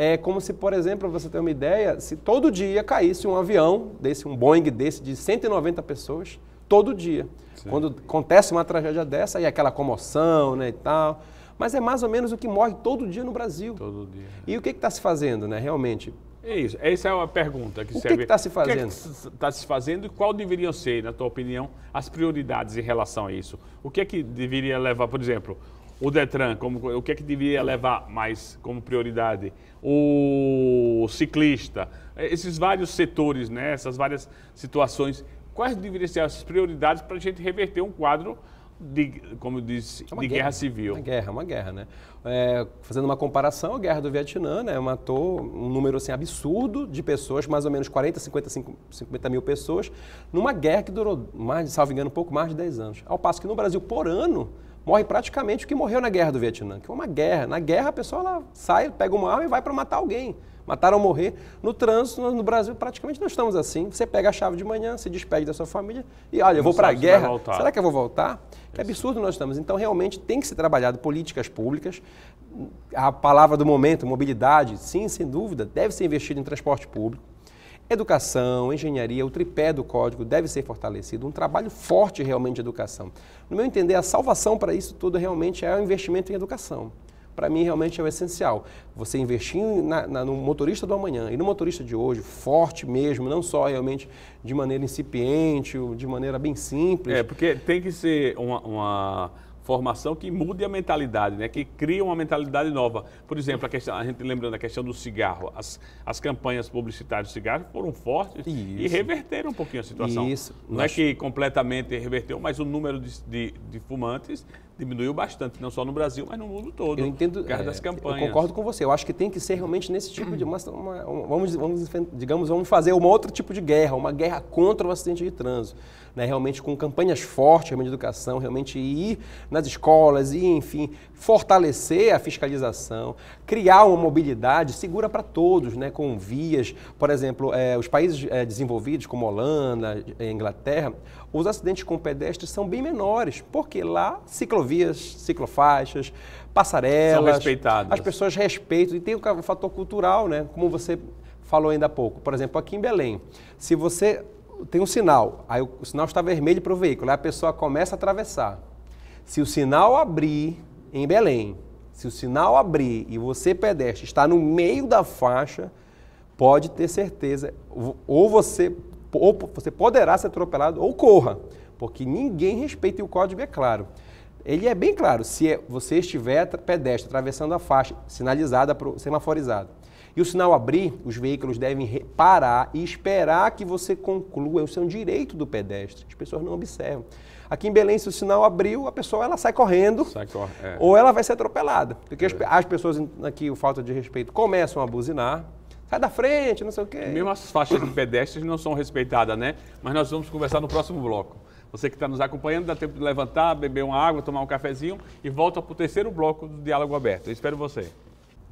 É como se, por exemplo, você tem uma ideia, se todo dia caísse um avião desse, um Boeing desse, de 190 pessoas, todo dia. Sim. Quando acontece uma tragédia dessa, e é aquela comoção né, e tal. Mas é mais ou menos o que morre todo dia no Brasil. Todo dia. Né? E o que está se fazendo, né, realmente? É isso. Essa é, é uma pergunta que o serve. Tá o que é está se fazendo? O que está se fazendo e qual deveriam ser, na tua opinião, as prioridades em relação a isso? O que é que deveria levar, por exemplo, o Detran, como, o que é que deveria levar mais como prioridade? O ciclista, esses vários setores, né, essas várias situações, quais deveriam ser as prioridades para a gente reverter um quadro de, como disse, é de guerra, guerra, civil? Uma guerra, uma guerra, né? É, fazendo uma comparação, a guerra do Vietnã né, matou um número assim, absurdo de pessoas, mais ou menos 40, 50, 50 mil pessoas, numa guerra que durou, mais, salvo engano, um pouco mais de 10 anos. Ao passo que no Brasil, por ano, morre praticamente o que morreu na guerra do Vietnã, que é uma guerra. Na guerra a pessoa ela sai, pega uma arma e vai para matar alguém. Matar ou morrer. No trânsito, no Brasil, praticamente nós estamos assim. Você pega a chave de manhã, se despede da sua família e olha, eu vou para a guerra. Será que eu vou voltar? Que absurdo nós estamos. Então, realmente tem que ser trabalhado políticas públicas. A palavra do momento, mobilidade, sim, sem dúvida, deve ser investido em transporte público. Educação, engenharia, o tripé do código deve ser fortalecido, um trabalho forte realmente de educação. No meu entender, a salvação para isso tudo realmente é o investimento em educação. Para mim, realmente é o essencial. Você investir na, na, no motorista do amanhã e no motorista de hoje, forte mesmo, não só realmente de maneira incipiente, de maneira bem simples. É, porque tem que ser uma... uma formação que mude a mentalidade, né? que crie uma mentalidade nova. Por exemplo, a, questão, a gente lembrando a questão do cigarro, as, as campanhas publicitárias do cigarro foram fortes Isso. e reverteram um pouquinho a situação. Isso. Não Nós... é que completamente reverteu, mas o número de, de, de fumantes diminuiu bastante, não só no Brasil, mas no mundo todo. Eu entendo. Por causa é, das campanhas. Eu concordo com você. Eu acho que tem que ser realmente nesse tipo de. Uma, uma, vamos, vamos, digamos, vamos fazer um outro tipo de guerra, uma guerra contra o acidente de trânsito. Né? Realmente com campanhas fortes realmente, de educação, realmente ir nas escolas e, enfim, fortalecer a fiscalização, criar uma mobilidade segura para todos, né, com vias. Por exemplo, é, os países é, desenvolvidos, como Holanda, eh, Inglaterra, os acidentes com pedestres são bem menores, porque lá ciclovias, ciclofaixas, passarelas. São respeitadas. As pessoas respeitam. E tem o um fator cultural, né, como você falou ainda há pouco. Por exemplo, aqui em Belém, se você tem um sinal, aí o sinal está vermelho para o veículo, aí a pessoa começa a atravessar. Se o sinal abrir em Belém, se o sinal abrir e você, pedestre, está no meio da faixa, pode ter certeza, ou você, ou você poderá ser atropelado ou corra, porque ninguém respeita e o código é claro. Ele é bem claro, se é, você estiver pedestre atravessando a faixa sinalizada, semaforizada, e o sinal abrir, os veículos devem parar e esperar que você conclua, é o seu direito do pedestre. As pessoas não observam. Aqui em Belém, se o sinal abriu, a pessoa ela sai correndo sai cor é. ou ela vai ser atropelada. Porque é. as pessoas aqui, o falta de respeito, começam a buzinar. Sai da frente, não sei o quê. Mesmo as faixas de pedestres não são respeitadas, né? Mas nós vamos conversar no próximo bloco. Você que está nos acompanhando, dá tempo de levantar, beber uma água, tomar um cafezinho e volta para o terceiro bloco do Diálogo Aberto. Eu espero você.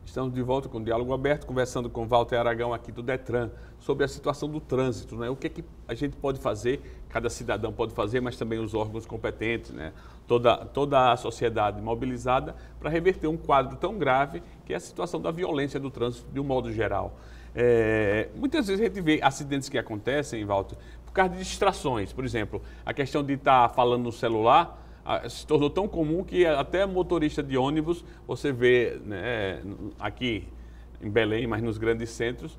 Estamos de volta com o Diálogo Aberto, conversando com Walter Aragão aqui do Detran sobre a situação do trânsito, né? O que, é que a gente pode fazer, cada cidadão pode fazer, mas também os órgãos competentes, né? Toda, toda a sociedade mobilizada para reverter um quadro tão grave que é a situação da violência do trânsito de um modo geral. É, muitas vezes a gente vê acidentes que acontecem, Walter, por causa de distrações. Por exemplo, a questão de estar tá falando no celular se tornou tão comum que até motorista de ônibus você vê né, aqui em Belém, mas nos grandes centros,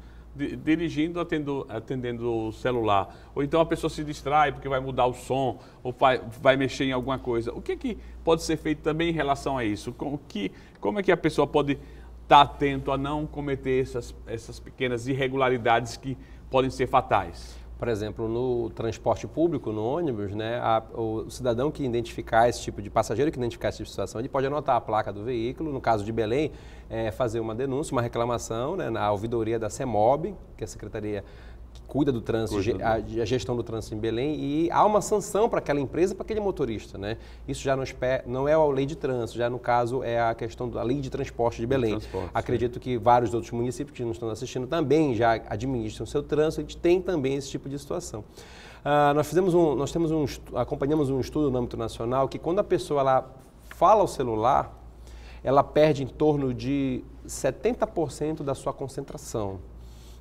dirigindo, atendo, atendendo o celular. Ou então a pessoa se distrai porque vai mudar o som ou vai, vai mexer em alguma coisa. O que, que pode ser feito também em relação a isso? Como, que, como é que a pessoa pode estar tá atento a não cometer essas, essas pequenas irregularidades que podem ser fatais? por exemplo, no transporte público, no ônibus, né, a, o cidadão que identificar esse tipo de passageiro que identificar essa tipo situação, ele pode anotar a placa do veículo, no caso de Belém, é, fazer uma denúncia, uma reclamação né, na ouvidoria da CEMOB, que é a Secretaria cuida do trânsito, cuida do... A, a, gestão do trânsito em Belém e há uma sanção para aquela empresa, para aquele motorista, né? Isso já não, não é a lei de trânsito, já no caso é a questão da lei de transporte de Belém. Transporte, Acredito sim. que vários outros municípios que nos estão assistindo também já administram seu trânsito, a gente tem também esse tipo de situação. Uh, nós fizemos um, nós temos um, acompanhamos um estudo no âmbito nacional que quando a pessoa lá fala o celular, ela perde em torno de 70% da sua concentração.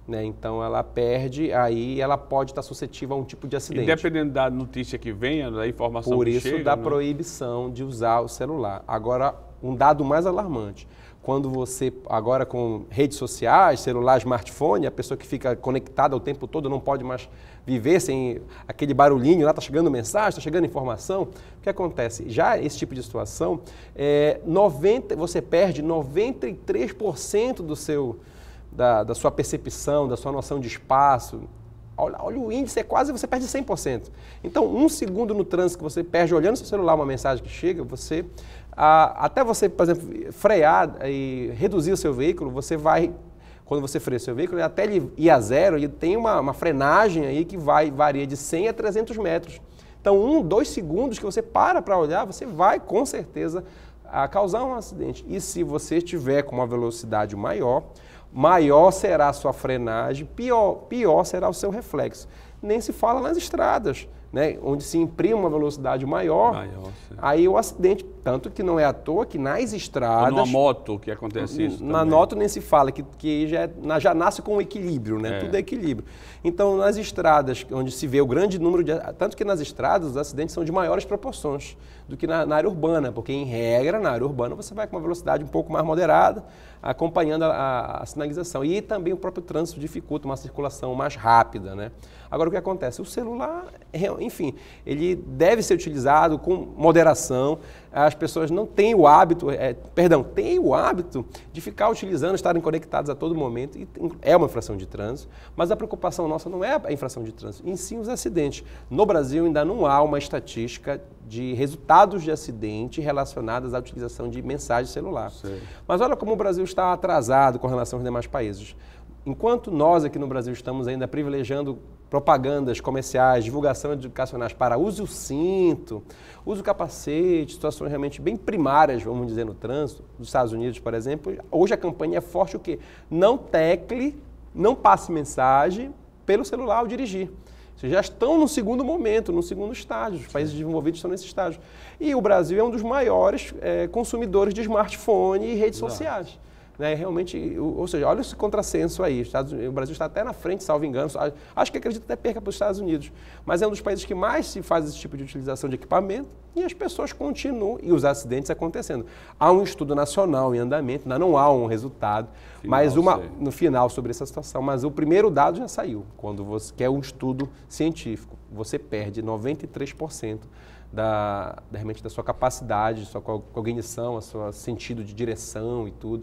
Né? Então ela perde, aí ela pode estar suscetível a um tipo de acidente. E dependendo da notícia que venha, da informação Por que isso da né? proibição de usar o celular. Agora, um dado mais alarmante. Quando você, agora com redes sociais, celular, smartphone, a pessoa que fica conectada o tempo todo não pode mais viver sem aquele barulhinho lá, está chegando mensagem, está chegando informação. O que acontece? Já esse tipo de situação, é, 90, você perde 93% do seu da, da sua percepção, da sua noção de espaço. Olha, olha, o índice, é quase, você perde 100%. Então, um segundo no trânsito que você perde olhando seu celular uma mensagem que chega, você, ah, até você, por exemplo, frear e reduzir o seu veículo, você vai, quando você freia o seu veículo, até ele ir a zero, ele tem uma, uma frenagem aí que vai, varia de 100 a 300 metros. Então, um, dois segundos que você para para olhar, você vai, com certeza, a causar um acidente. E se você estiver com uma velocidade maior, maior será a sua frenagem, pior, pior será o seu reflexo. Nem se fala nas estradas né, onde se imprime uma velocidade maior, maior aí o acidente, tanto que não é à toa que nas estradas... na moto que acontece isso Na também. moto nem se fala, que, que já, é, já nasce com equilíbrio, né? É. Tudo é equilíbrio. Então, nas estradas, onde se vê o grande número de... Tanto que nas estradas os acidentes são de maiores proporções do que na, na área urbana, porque em regra, na área urbana, você vai com uma velocidade um pouco mais moderada, acompanhando a, a, a sinalização. E também o próprio trânsito dificulta uma circulação mais rápida, né? Agora, o que acontece? O celular, é, enfim, ele deve ser utilizado com moderação. As pessoas não têm o hábito, é, perdão, têm o hábito de ficar utilizando, estarem conectados a todo momento. E é uma infração de trânsito, mas a preocupação nossa não é a infração de trânsito, em sim os acidentes. No Brasil ainda não há uma estatística de resultados de acidente relacionados à utilização de mensagem celular. Sim. Mas olha como o Brasil está atrasado com relação aos demais países. Enquanto nós aqui no Brasil estamos ainda privilegiando propagandas comerciais, divulgação educacionais para use o cinto, use o capacete, situações realmente bem primárias, vamos dizer, no trânsito, dos Estados Unidos, por exemplo, hoje a campanha é forte o quê? Não tecle, não passe mensagem pelo celular ao dirigir. Vocês já estão no segundo momento, no segundo estágio. Os países desenvolvidos estão nesse estágio. E o Brasil é um dos maiores é, consumidores de smartphone e redes Exato. sociais. Né, realmente, ou seja, olha esse contrassenso aí. Estados, o Brasil está até na frente, salvo engano. Acho que acredito até perca para os Estados Unidos. Mas é um dos países que mais se faz esse tipo de utilização de equipamento e as pessoas continuam e os acidentes acontecendo. Há um estudo nacional em andamento, ainda não há um resultado, final, mas uma no final sobre essa situação. Mas o primeiro dado já saiu. Quando você quer é um estudo científico, você perde 93% da, da, realmente da sua capacidade, sua cognição, a seu sentido de direção e tudo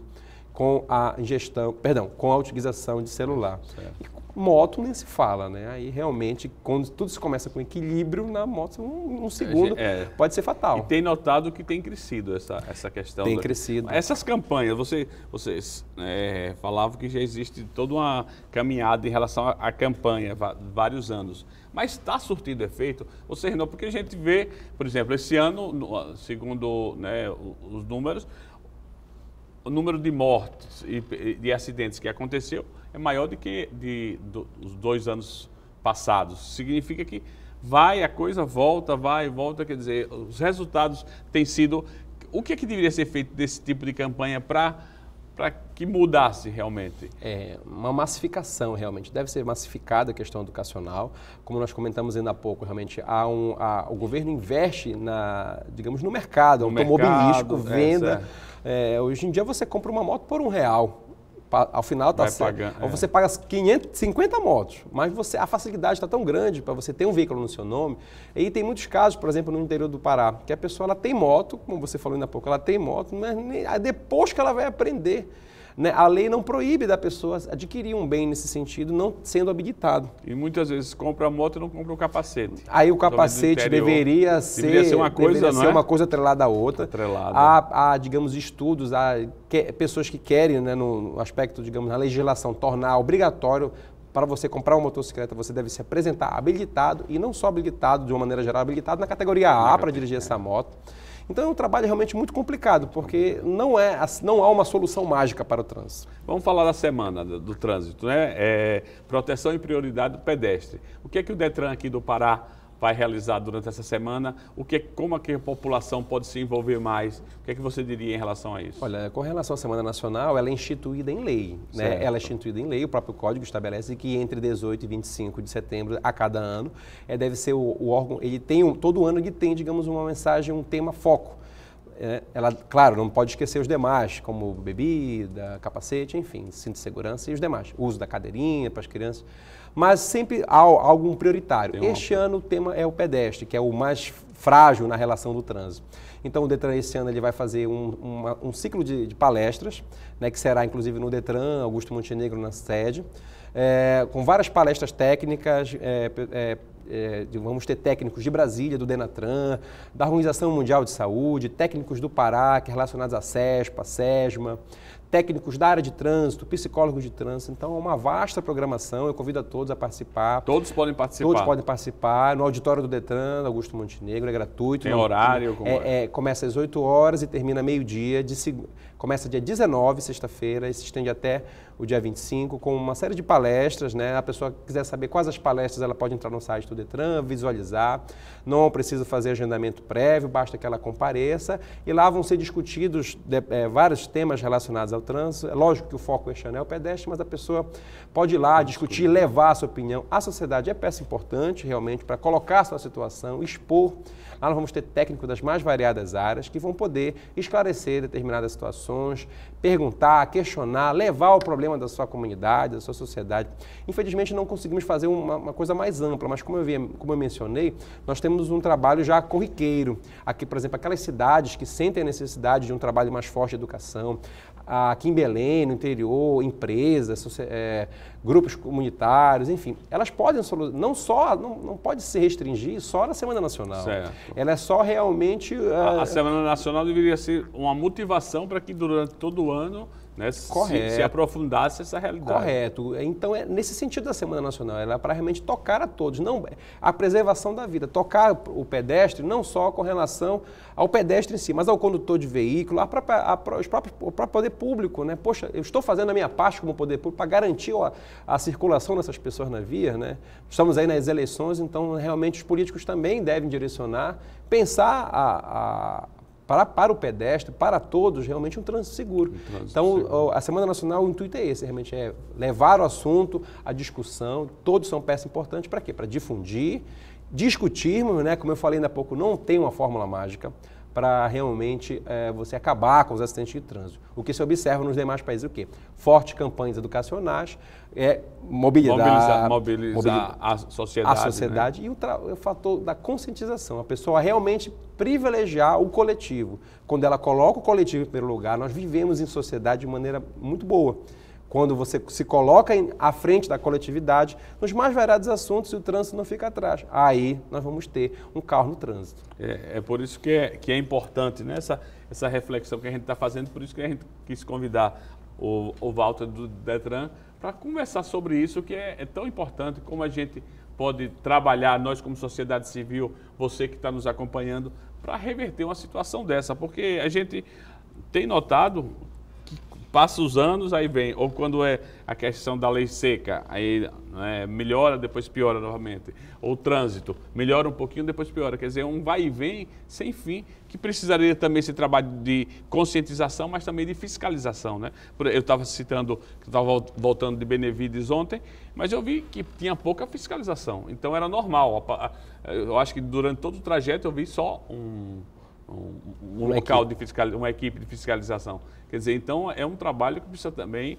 com a ingestão, perdão, com a utilização de celular. Certo. moto nem se fala, né? Aí realmente, quando tudo se começa com equilíbrio, na moto um, um segundo é, pode ser fatal. E tem notado que tem crescido essa, essa questão. Tem crescido. Essas campanhas, você, vocês é, falavam que já existe toda uma caminhada em relação à campanha, vários anos. Mas está surtindo efeito? Vocês não, porque a gente vê, por exemplo, esse ano, segundo né, os números, o número de mortes e de acidentes que aconteceu é maior do que de, do, os dois anos passados. Significa que vai, a coisa volta, vai, volta, quer dizer, os resultados têm sido. O que é que deveria ser feito desse tipo de campanha para para que mudasse realmente? É uma massificação realmente. Deve ser massificada a questão educacional. Como nós comentamos ainda há pouco, realmente há um, há, o governo investe na, digamos, no mercado no automobilístico, mercado, é, venda. É, hoje em dia você compra uma moto por um real ao final tá certo. Pagar, é. Você paga 50 motos, mas você, a facilidade está tão grande para você ter um veículo no seu nome. E tem muitos casos, por exemplo, no interior do Pará, que a pessoa ela tem moto, como você falou ainda há pouco, ela tem moto, mas nem, depois que ela vai aprender né? A lei não proíbe da pessoa adquirir um bem nesse sentido, não sendo habilitado. E muitas vezes compra a moto e não compra o capacete. Aí o capacete deveria ser, deveria ser uma coisa, deveria ser é? uma coisa atrelada à outra. Atrelada. Há, há digamos, estudos, há que, pessoas que querem, né, no aspecto, digamos, na legislação, tornar obrigatório para você comprar uma motocicleta, você deve se apresentar habilitado e não só habilitado, de uma maneira geral, habilitado na categoria A para dirigir essa moto. Então é um trabalho realmente muito complicado, porque não, é, não há uma solução mágica para o trânsito. Vamos falar da semana do, do trânsito, né? É, proteção e prioridade do pedestre. O que é que o Detran aqui do Pará vai realizar durante essa semana, o que, como é que a população pode se envolver mais? O que é que você diria em relação a isso? Olha, com relação à Semana Nacional, ela é instituída em lei. Né? Ela é instituída em lei, o próprio Código estabelece que entre 18 e 25 de setembro a cada ano é, deve ser o, o órgão, ele tem, um, todo ano ele tem, digamos, uma mensagem, um tema foco é, ela, claro, não pode esquecer os demais, como bebida, capacete, enfim, cinto de segurança e os demais. O uso da cadeirinha para as crianças mas sempre há algum prioritário. Um este ano o tema é o pedestre, que é o mais frágil na relação do trânsito. Então o Detran esse ano ele vai fazer um, uma, um ciclo de, de palestras, né, que será inclusive no Detran, Augusto Montenegro na sede, é, com várias palestras técnicas, é, é, é, vamos ter técnicos de Brasília, do Denatran, da Organização Mundial de Saúde, técnicos do Pará, que é relacionados à SESPA, SESMA, técnicos da área de trânsito, psicólogos de trânsito. Então, é uma vasta programação. Eu convido a todos a participar. Todos podem participar? Todos podem participar. No auditório do Detran, Augusto Montenegro, é gratuito. Tem não, horário? Como é, é, é? começa às 8 horas e termina meio-dia. De seg... Começa dia 19, sexta-feira, e se estende até o dia 25, com uma série de palestras. Né? A pessoa que quiser saber quais as palestras, ela pode entrar no site do Detran, visualizar. Não precisa fazer agendamento prévio, basta que ela compareça. E lá vão ser discutidos de, é, vários temas relacionados ao trânsito. É lógico que o foco é Chanel pedestre, mas a pessoa pode ir lá discutir, levar a sua opinião à sociedade. É peça importante, realmente, para colocar a sua situação, expor Lá nós vamos ter técnicos das mais variadas áreas que vão poder esclarecer determinadas situações, perguntar, questionar, levar o problema da sua comunidade, da sua sociedade. Infelizmente não conseguimos fazer uma, uma coisa mais ampla, mas como eu, vi, como eu mencionei, nós temos um trabalho já corriqueiro. Aqui, por exemplo, aquelas cidades que sentem a necessidade de um trabalho mais forte de educação, aqui em Belém, no interior, empresas, é, grupos comunitários, enfim, elas podem não só, não, não pode se restringir só na Semana Nacional. Certo. Ela é só realmente... A, a é, Semana Nacional deveria ser uma motivação para que durante todo o ano né? Correto. Se, se, aprofundasse essa realidade. Correto. Então, é nesse sentido da Semana Nacional, ela é para realmente tocar a todos, não a preservação da vida, tocar o pedestre não só com relação ao pedestre em si, mas ao condutor de veículo, a própria, a, os próprios, o próprio poder público. Né? Poxa, eu estou fazendo a minha parte como poder público para garantir a, a circulação dessas pessoas na via. Né? Estamos aí nas eleições, então realmente os políticos também devem direcionar, pensar a, a para, para o pedestre, para todos, realmente um trânsito seguro. Um trânsito então, seguro. a Semana Nacional, o intuito é esse, realmente é levar o assunto à discussão, todos são peças importantes para quê? Para difundir, discutirmos, né? como eu falei ainda há pouco, não tem uma fórmula mágica para realmente é, você acabar com os acidentes de trânsito. O que se observa nos demais países é o quê? Fortes campanhas educacionais, é mobilizar, mobilizar, mobilizar a, sociedade, a sociedade. Né? E o, o, fator da conscientização, a pessoa realmente privilegiar o coletivo. Quando ela coloca o coletivo em primeiro lugar, nós vivemos em sociedade de maneira muito boa. Quando você se coloca em, à frente da coletividade, nos mais variados assuntos, e o trânsito não fica atrás. Aí nós vamos ter um carro no trânsito. É, é por isso que é, que é importante né? essa, essa reflexão que a gente está fazendo, por isso que a gente quis convidar o, o Walter do Detran para conversar sobre isso que é, é tão importante como a gente pode trabalhar, nós como sociedade civil, você que está nos acompanhando, para reverter uma situação dessa. Porque a gente tem notado que passa os anos, aí vem, ou quando é a questão da lei seca, aí né? melhora, depois piora novamente. Ou trânsito, melhora um pouquinho, depois piora. Quer dizer, um vai e vem sem fim, que precisaria também esse trabalho de conscientização, mas também de fiscalização. Né? Eu estava citando, estava voltando de Benevides ontem, mas eu vi que tinha pouca fiscalização, então era normal. Eu acho que durante todo o trajeto eu vi só um, um, um local equipe. de fiscal, uma equipe de fiscalização. Quer dizer, então é um trabalho que precisa também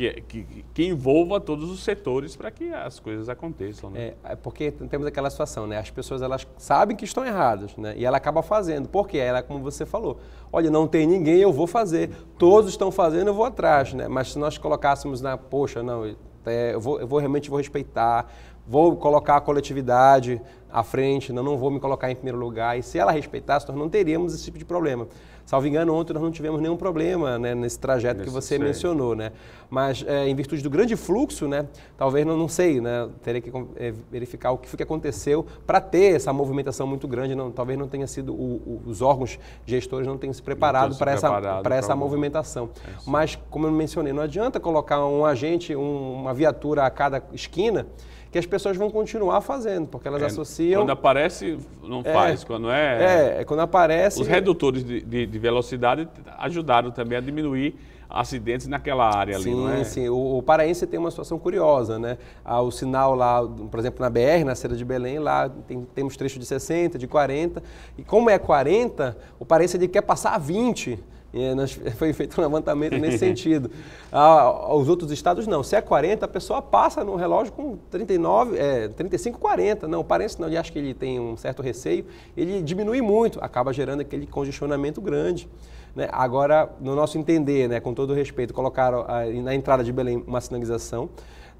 que, que, que envolva todos os setores para que as coisas aconteçam. Né? É, é, porque temos aquela situação, né? As pessoas elas sabem que estão erradas, né? E ela acaba fazendo. Por quê? Ela, como você falou, olha, não tem ninguém, eu vou fazer. Todos estão fazendo, eu vou atrás, né? Mas se nós colocássemos na, poxa, não, é, eu, vou, eu vou realmente vou respeitar, vou colocar a coletividade à frente, não, não vou me colocar em primeiro lugar. E se ela respeitasse, nós não teríamos esse tipo de problema. Salvo engano, ontem nós não tivemos nenhum problema né, nesse trajeto que você sei. mencionou, né? Mas é, em virtude do grande fluxo, né? Talvez não, não sei, né? Teria que é, verificar o que foi que aconteceu para ter essa movimentação muito grande. Não, talvez não tenha sido o, o, os órgãos gestores não tenham se preparado para essa para essa movimentação. É Mas como eu mencionei, não adianta colocar um agente, um, uma viatura a cada esquina que as pessoas vão continuar fazendo, porque elas é, associam. Quando aparece, não é, faz. Quando é. É, é quando aparece. Os redutores de, de, de velocidade ajudaram também a diminuir acidentes naquela área sim, ali, não é? Sim, sim. O, o, paraense tem uma situação curiosa, né? Ah, o sinal lá, por exemplo, na BR, na Ceira de Belém, lá tem, temos trechos de 60, de 40. E como é 40, o paraense ele quer passar a 20. E nós, foi feito um levantamento nesse sentido. Ah, os outros estados não. Se é 40, a pessoa passa no relógio com 39, é, 35, 40. Não, parece. não, ele acha que ele tem um certo receio, ele diminui muito, acaba gerando aquele congestionamento grande. Né? Agora, no nosso entender, né, com todo respeito, colocaram a, ah, na entrada de Belém uma sinalização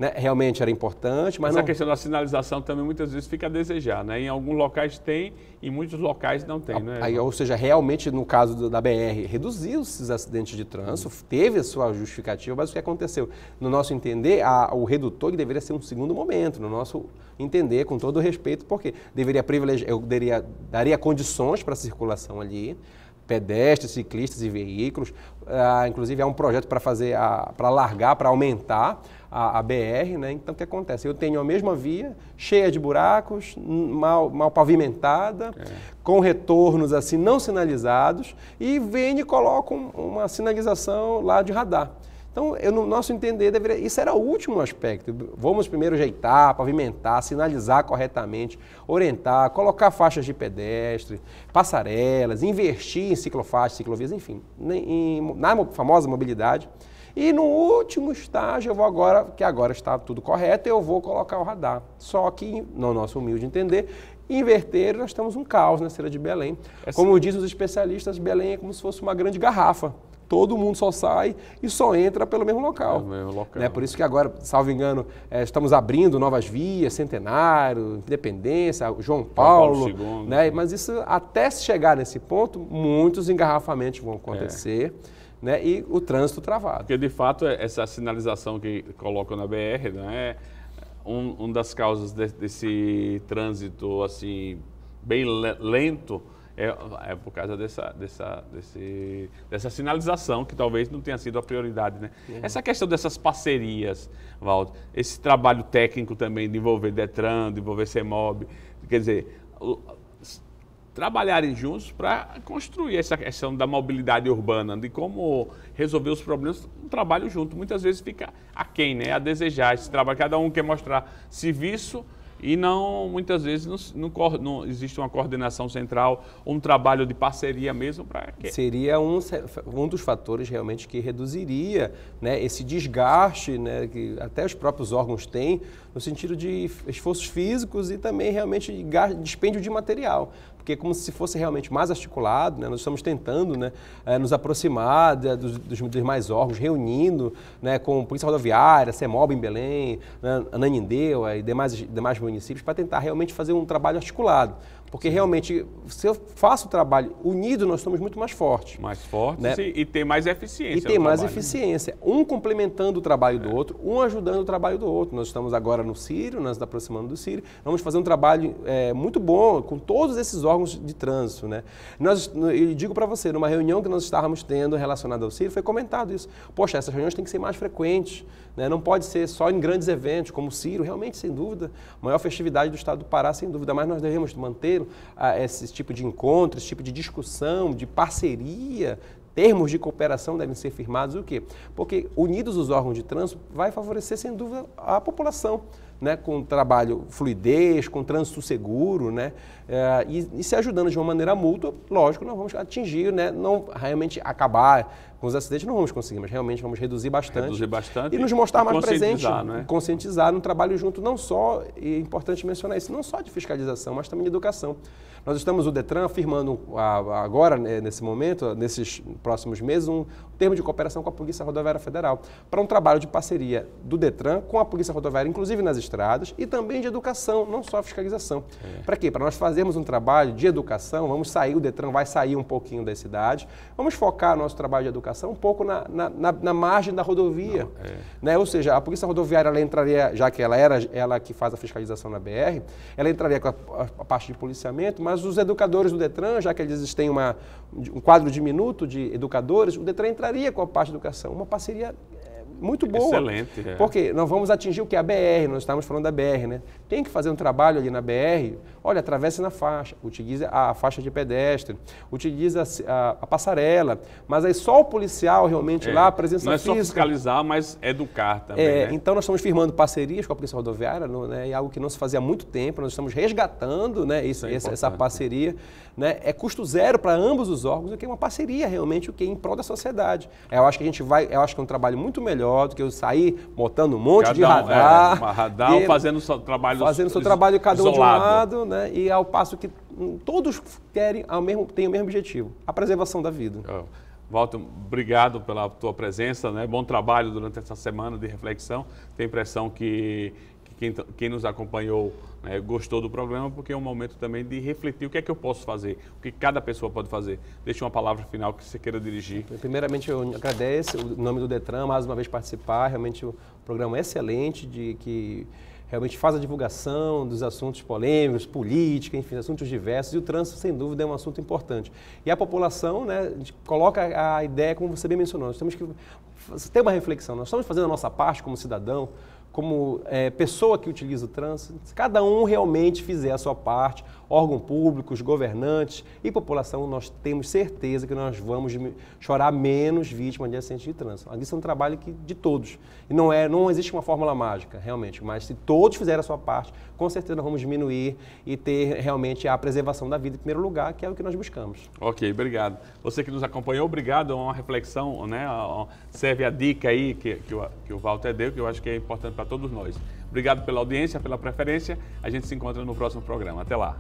né, realmente era importante, mas a não... questão da sinalização também muitas vezes fica a desejar, né? Em alguns locais tem, em muitos locais não tem, a, né? Aí, ou seja, realmente no caso do, da BR, reduziu-se os acidentes de trânsito, teve a sua justificativa, mas o que aconteceu? No nosso entender, a, o redutor deveria ser um segundo momento, no nosso entender, com todo respeito, porque deveria privilegiar, eu daria, daria condições para a circulação ali, pedestres, ciclistas e veículos. Ah, inclusive, há um projeto para fazer, para largar, para aumentar a, a, BR. Né? Então, o que acontece? Eu tenho a mesma via, cheia de buracos, mal, mal pavimentada, é. com retornos assim não sinalizados, e vem e coloca uma sinalização lá de radar. Então, eu, no nosso entender, deveria, isso era o último aspecto. Vamos primeiro ajeitar, pavimentar, sinalizar corretamente, orientar, colocar faixas de pedestre, passarelas, investir em ciclofaixas, ciclovias, enfim, em, na famosa mobilidade. E no último estágio, eu vou agora, que agora está tudo correto, eu vou colocar o radar. Só que, no nosso humilde entender, inverter, nós temos um caos na cena de Belém. É como dizem os especialistas, Belém é como se fosse uma grande garrafa. Todo mundo só sai e só entra pelo mesmo local. É mesmo local. Né? Por isso que agora, salvo engano, é, estamos abrindo novas vias, Centenário, Independência, João Paulo. João Paulo II, né, né? Mas isso, até chegar nesse ponto, muitos engarrafamentos vão acontecer. É. Né, e o trânsito travado. Porque, de fato, é, essa sinalização que colocam na BR né, é uma um das causas de, desse trânsito assim bem lento é, é por causa dessa, dessa, desse, dessa sinalização que talvez não tenha sido a prioridade. Né? Uhum. Essa questão dessas parcerias, Valdo, esse trabalho técnico também de envolver Detran, de envolver CEMOB, quer dizer, trabalharem juntos para construir essa questão da mobilidade urbana, de como resolver os problemas, um trabalho junto. Muitas vezes fica a quem, né? A desejar esse trabalho. Cada um quer mostrar serviço e não muitas vezes não, não, não, existe uma coordenação central, um trabalho de parceria mesmo para seria um, um dos fatores realmente que reduziria né, esse desgaste né, que até os próprios órgãos têm no sentido de esforços físicos e também realmente dispêndio de material porque é como se fosse realmente mais articulado, né? nós estamos tentando né, eh, nos aproximar dos, dos demais órgãos, reunindo né, com Polícia Rodoviária, CEMOB em Belém, né, Ananindeu eh, e demais, demais municípios, para tentar realmente fazer um trabalho articulado. Porque Sim. realmente, se eu faço o trabalho unido, nós somos muito mais fortes. Mais fortes né? e, tem mais eficiência. E tem mais trabalho, eficiência. Um complementando o trabalho é. do outro, um ajudando o trabalho do outro. Nós estamos agora no Sírio, nós nos aproximando do Sírio. Vamos fazer um trabalho é, muito bom com todos esses órgãos de trânsito. Né? Nós, eu digo para você, numa reunião que nós estávamos tendo relacionada ao Sírio, foi comentado isso. Poxa, essas reuniões têm que ser mais frequentes. Né? Não pode ser só em grandes eventos, como o Sírio. Realmente, sem dúvida, a maior festividade do estado do Pará, sem dúvida. Mas nós devemos manter brasileiro, a esse tipo de encontro, esse tipo de discussão, de parceria, termos de cooperação devem ser firmados o quê? Porque unidos os órgãos de trânsito vai favorecer sem dúvida a população, né, com trabalho fluidez, com trânsito seguro, né, é, e, e, se ajudando de uma maneira mútua, lógico, não vamos atingir, né, não realmente acabar com os acidentes, não vamos conseguir, mas realmente vamos reduzir bastante. Reduzir bastante. E nos mostrar e mais presente, né? conscientizar um é? trabalho junto, não só, e é importante mencionar isso, não só de fiscalização, mas também de educação. Nós estamos, o Detran, firmando agora, né, nesse momento, nesses próximos meses, um termo de cooperação com a Polícia Rodoviária Federal, para um trabalho de parceria do Detran com a Polícia Rodoviária, inclusive nas estradas, e também de educação, não só fiscalização. É. Para quê? Para nós fazer fazemos um trabalho de educação, vamos sair, o Detran vai sair um pouquinho da cidade vamos focar nosso trabalho de educação um pouco na, na, na, na margem da rodovia. Não, é. né? Ou seja, a Polícia Rodoviária ela entraria, já que ela era ela que faz a fiscalização na BR, ela entraria com a, a parte de policiamento, mas os educadores do Detran, já que eles têm uma, um quadro diminuto de educadores, o Detran entraria com a parte de educação, uma parceria muito boa. Excelente. É. Porque nós vamos atingir o que? A BR, nós estamos falando da BR, né? Tem que fazer um trabalho ali na BR, olha, atravessa na faixa, utilize a faixa de pedestre, utilize a, a passarela, mas aí só o policial realmente é. lá, a presença Não é física. só fiscalizar, mas educar também, é, né? Então nós estamos firmando parcerias com a Polícia Rodoviária, né? é algo que não se fazia há muito tempo, nós estamos resgatando né, isso, é essa, essa, parceria. Né? É custo zero para ambos os órgãos, o que é uma parceria realmente, o que é em prol da sociedade. Eu acho que a gente vai, eu acho que é um trabalho muito melhor melhor do que eu sair montando um monte cada de radar. Um, é, radar e, fazendo seu trabalho Fazendo seu trabalho cada um de um lado, né? E ao passo que todos querem ao mesmo, têm o mesmo objetivo, a preservação da vida. Oh. Walter, obrigado pela tua presença, né? bom trabalho durante essa semana de reflexão. Tenho a impressão que quem, quem nos acompanhou né, gostou do programa, porque é um momento também de refletir o que é que eu posso fazer, o que cada pessoa pode fazer. Deixe uma palavra final que você queira dirigir. Primeiramente, eu agradeço o nome do Detran, mais uma vez participar, realmente um programa é excelente, de que realmente faz a divulgação dos assuntos polêmicos, política, enfim, assuntos diversos, e o trânsito, sem dúvida, é um assunto importante. E a população, né, coloca a ideia, como você bem mencionou, nós temos que ter uma reflexão, nós estamos fazendo a nossa parte como cidadão, como é, pessoa que utiliza o trânsito, se cada um realmente fizer a sua parte, órgão público, os governantes e população, nós temos certeza que nós vamos chorar menos vítimas de acidentes de trânsito. Isso é um trabalho que, de todos. E não, é, não existe uma fórmula mágica, realmente, mas se todos fizerem a sua parte, com certeza vamos diminuir e ter realmente a preservação da vida em primeiro lugar, que é o que nós buscamos. Ok, obrigado. Você que nos acompanhou, obrigado. É uma reflexão, né? Serve a dica aí que, que, o, que o Walter deu, que eu acho que é importante para todos nós. Obrigado pela audiência, pela preferência. A gente se encontra no próximo programa. Até lá.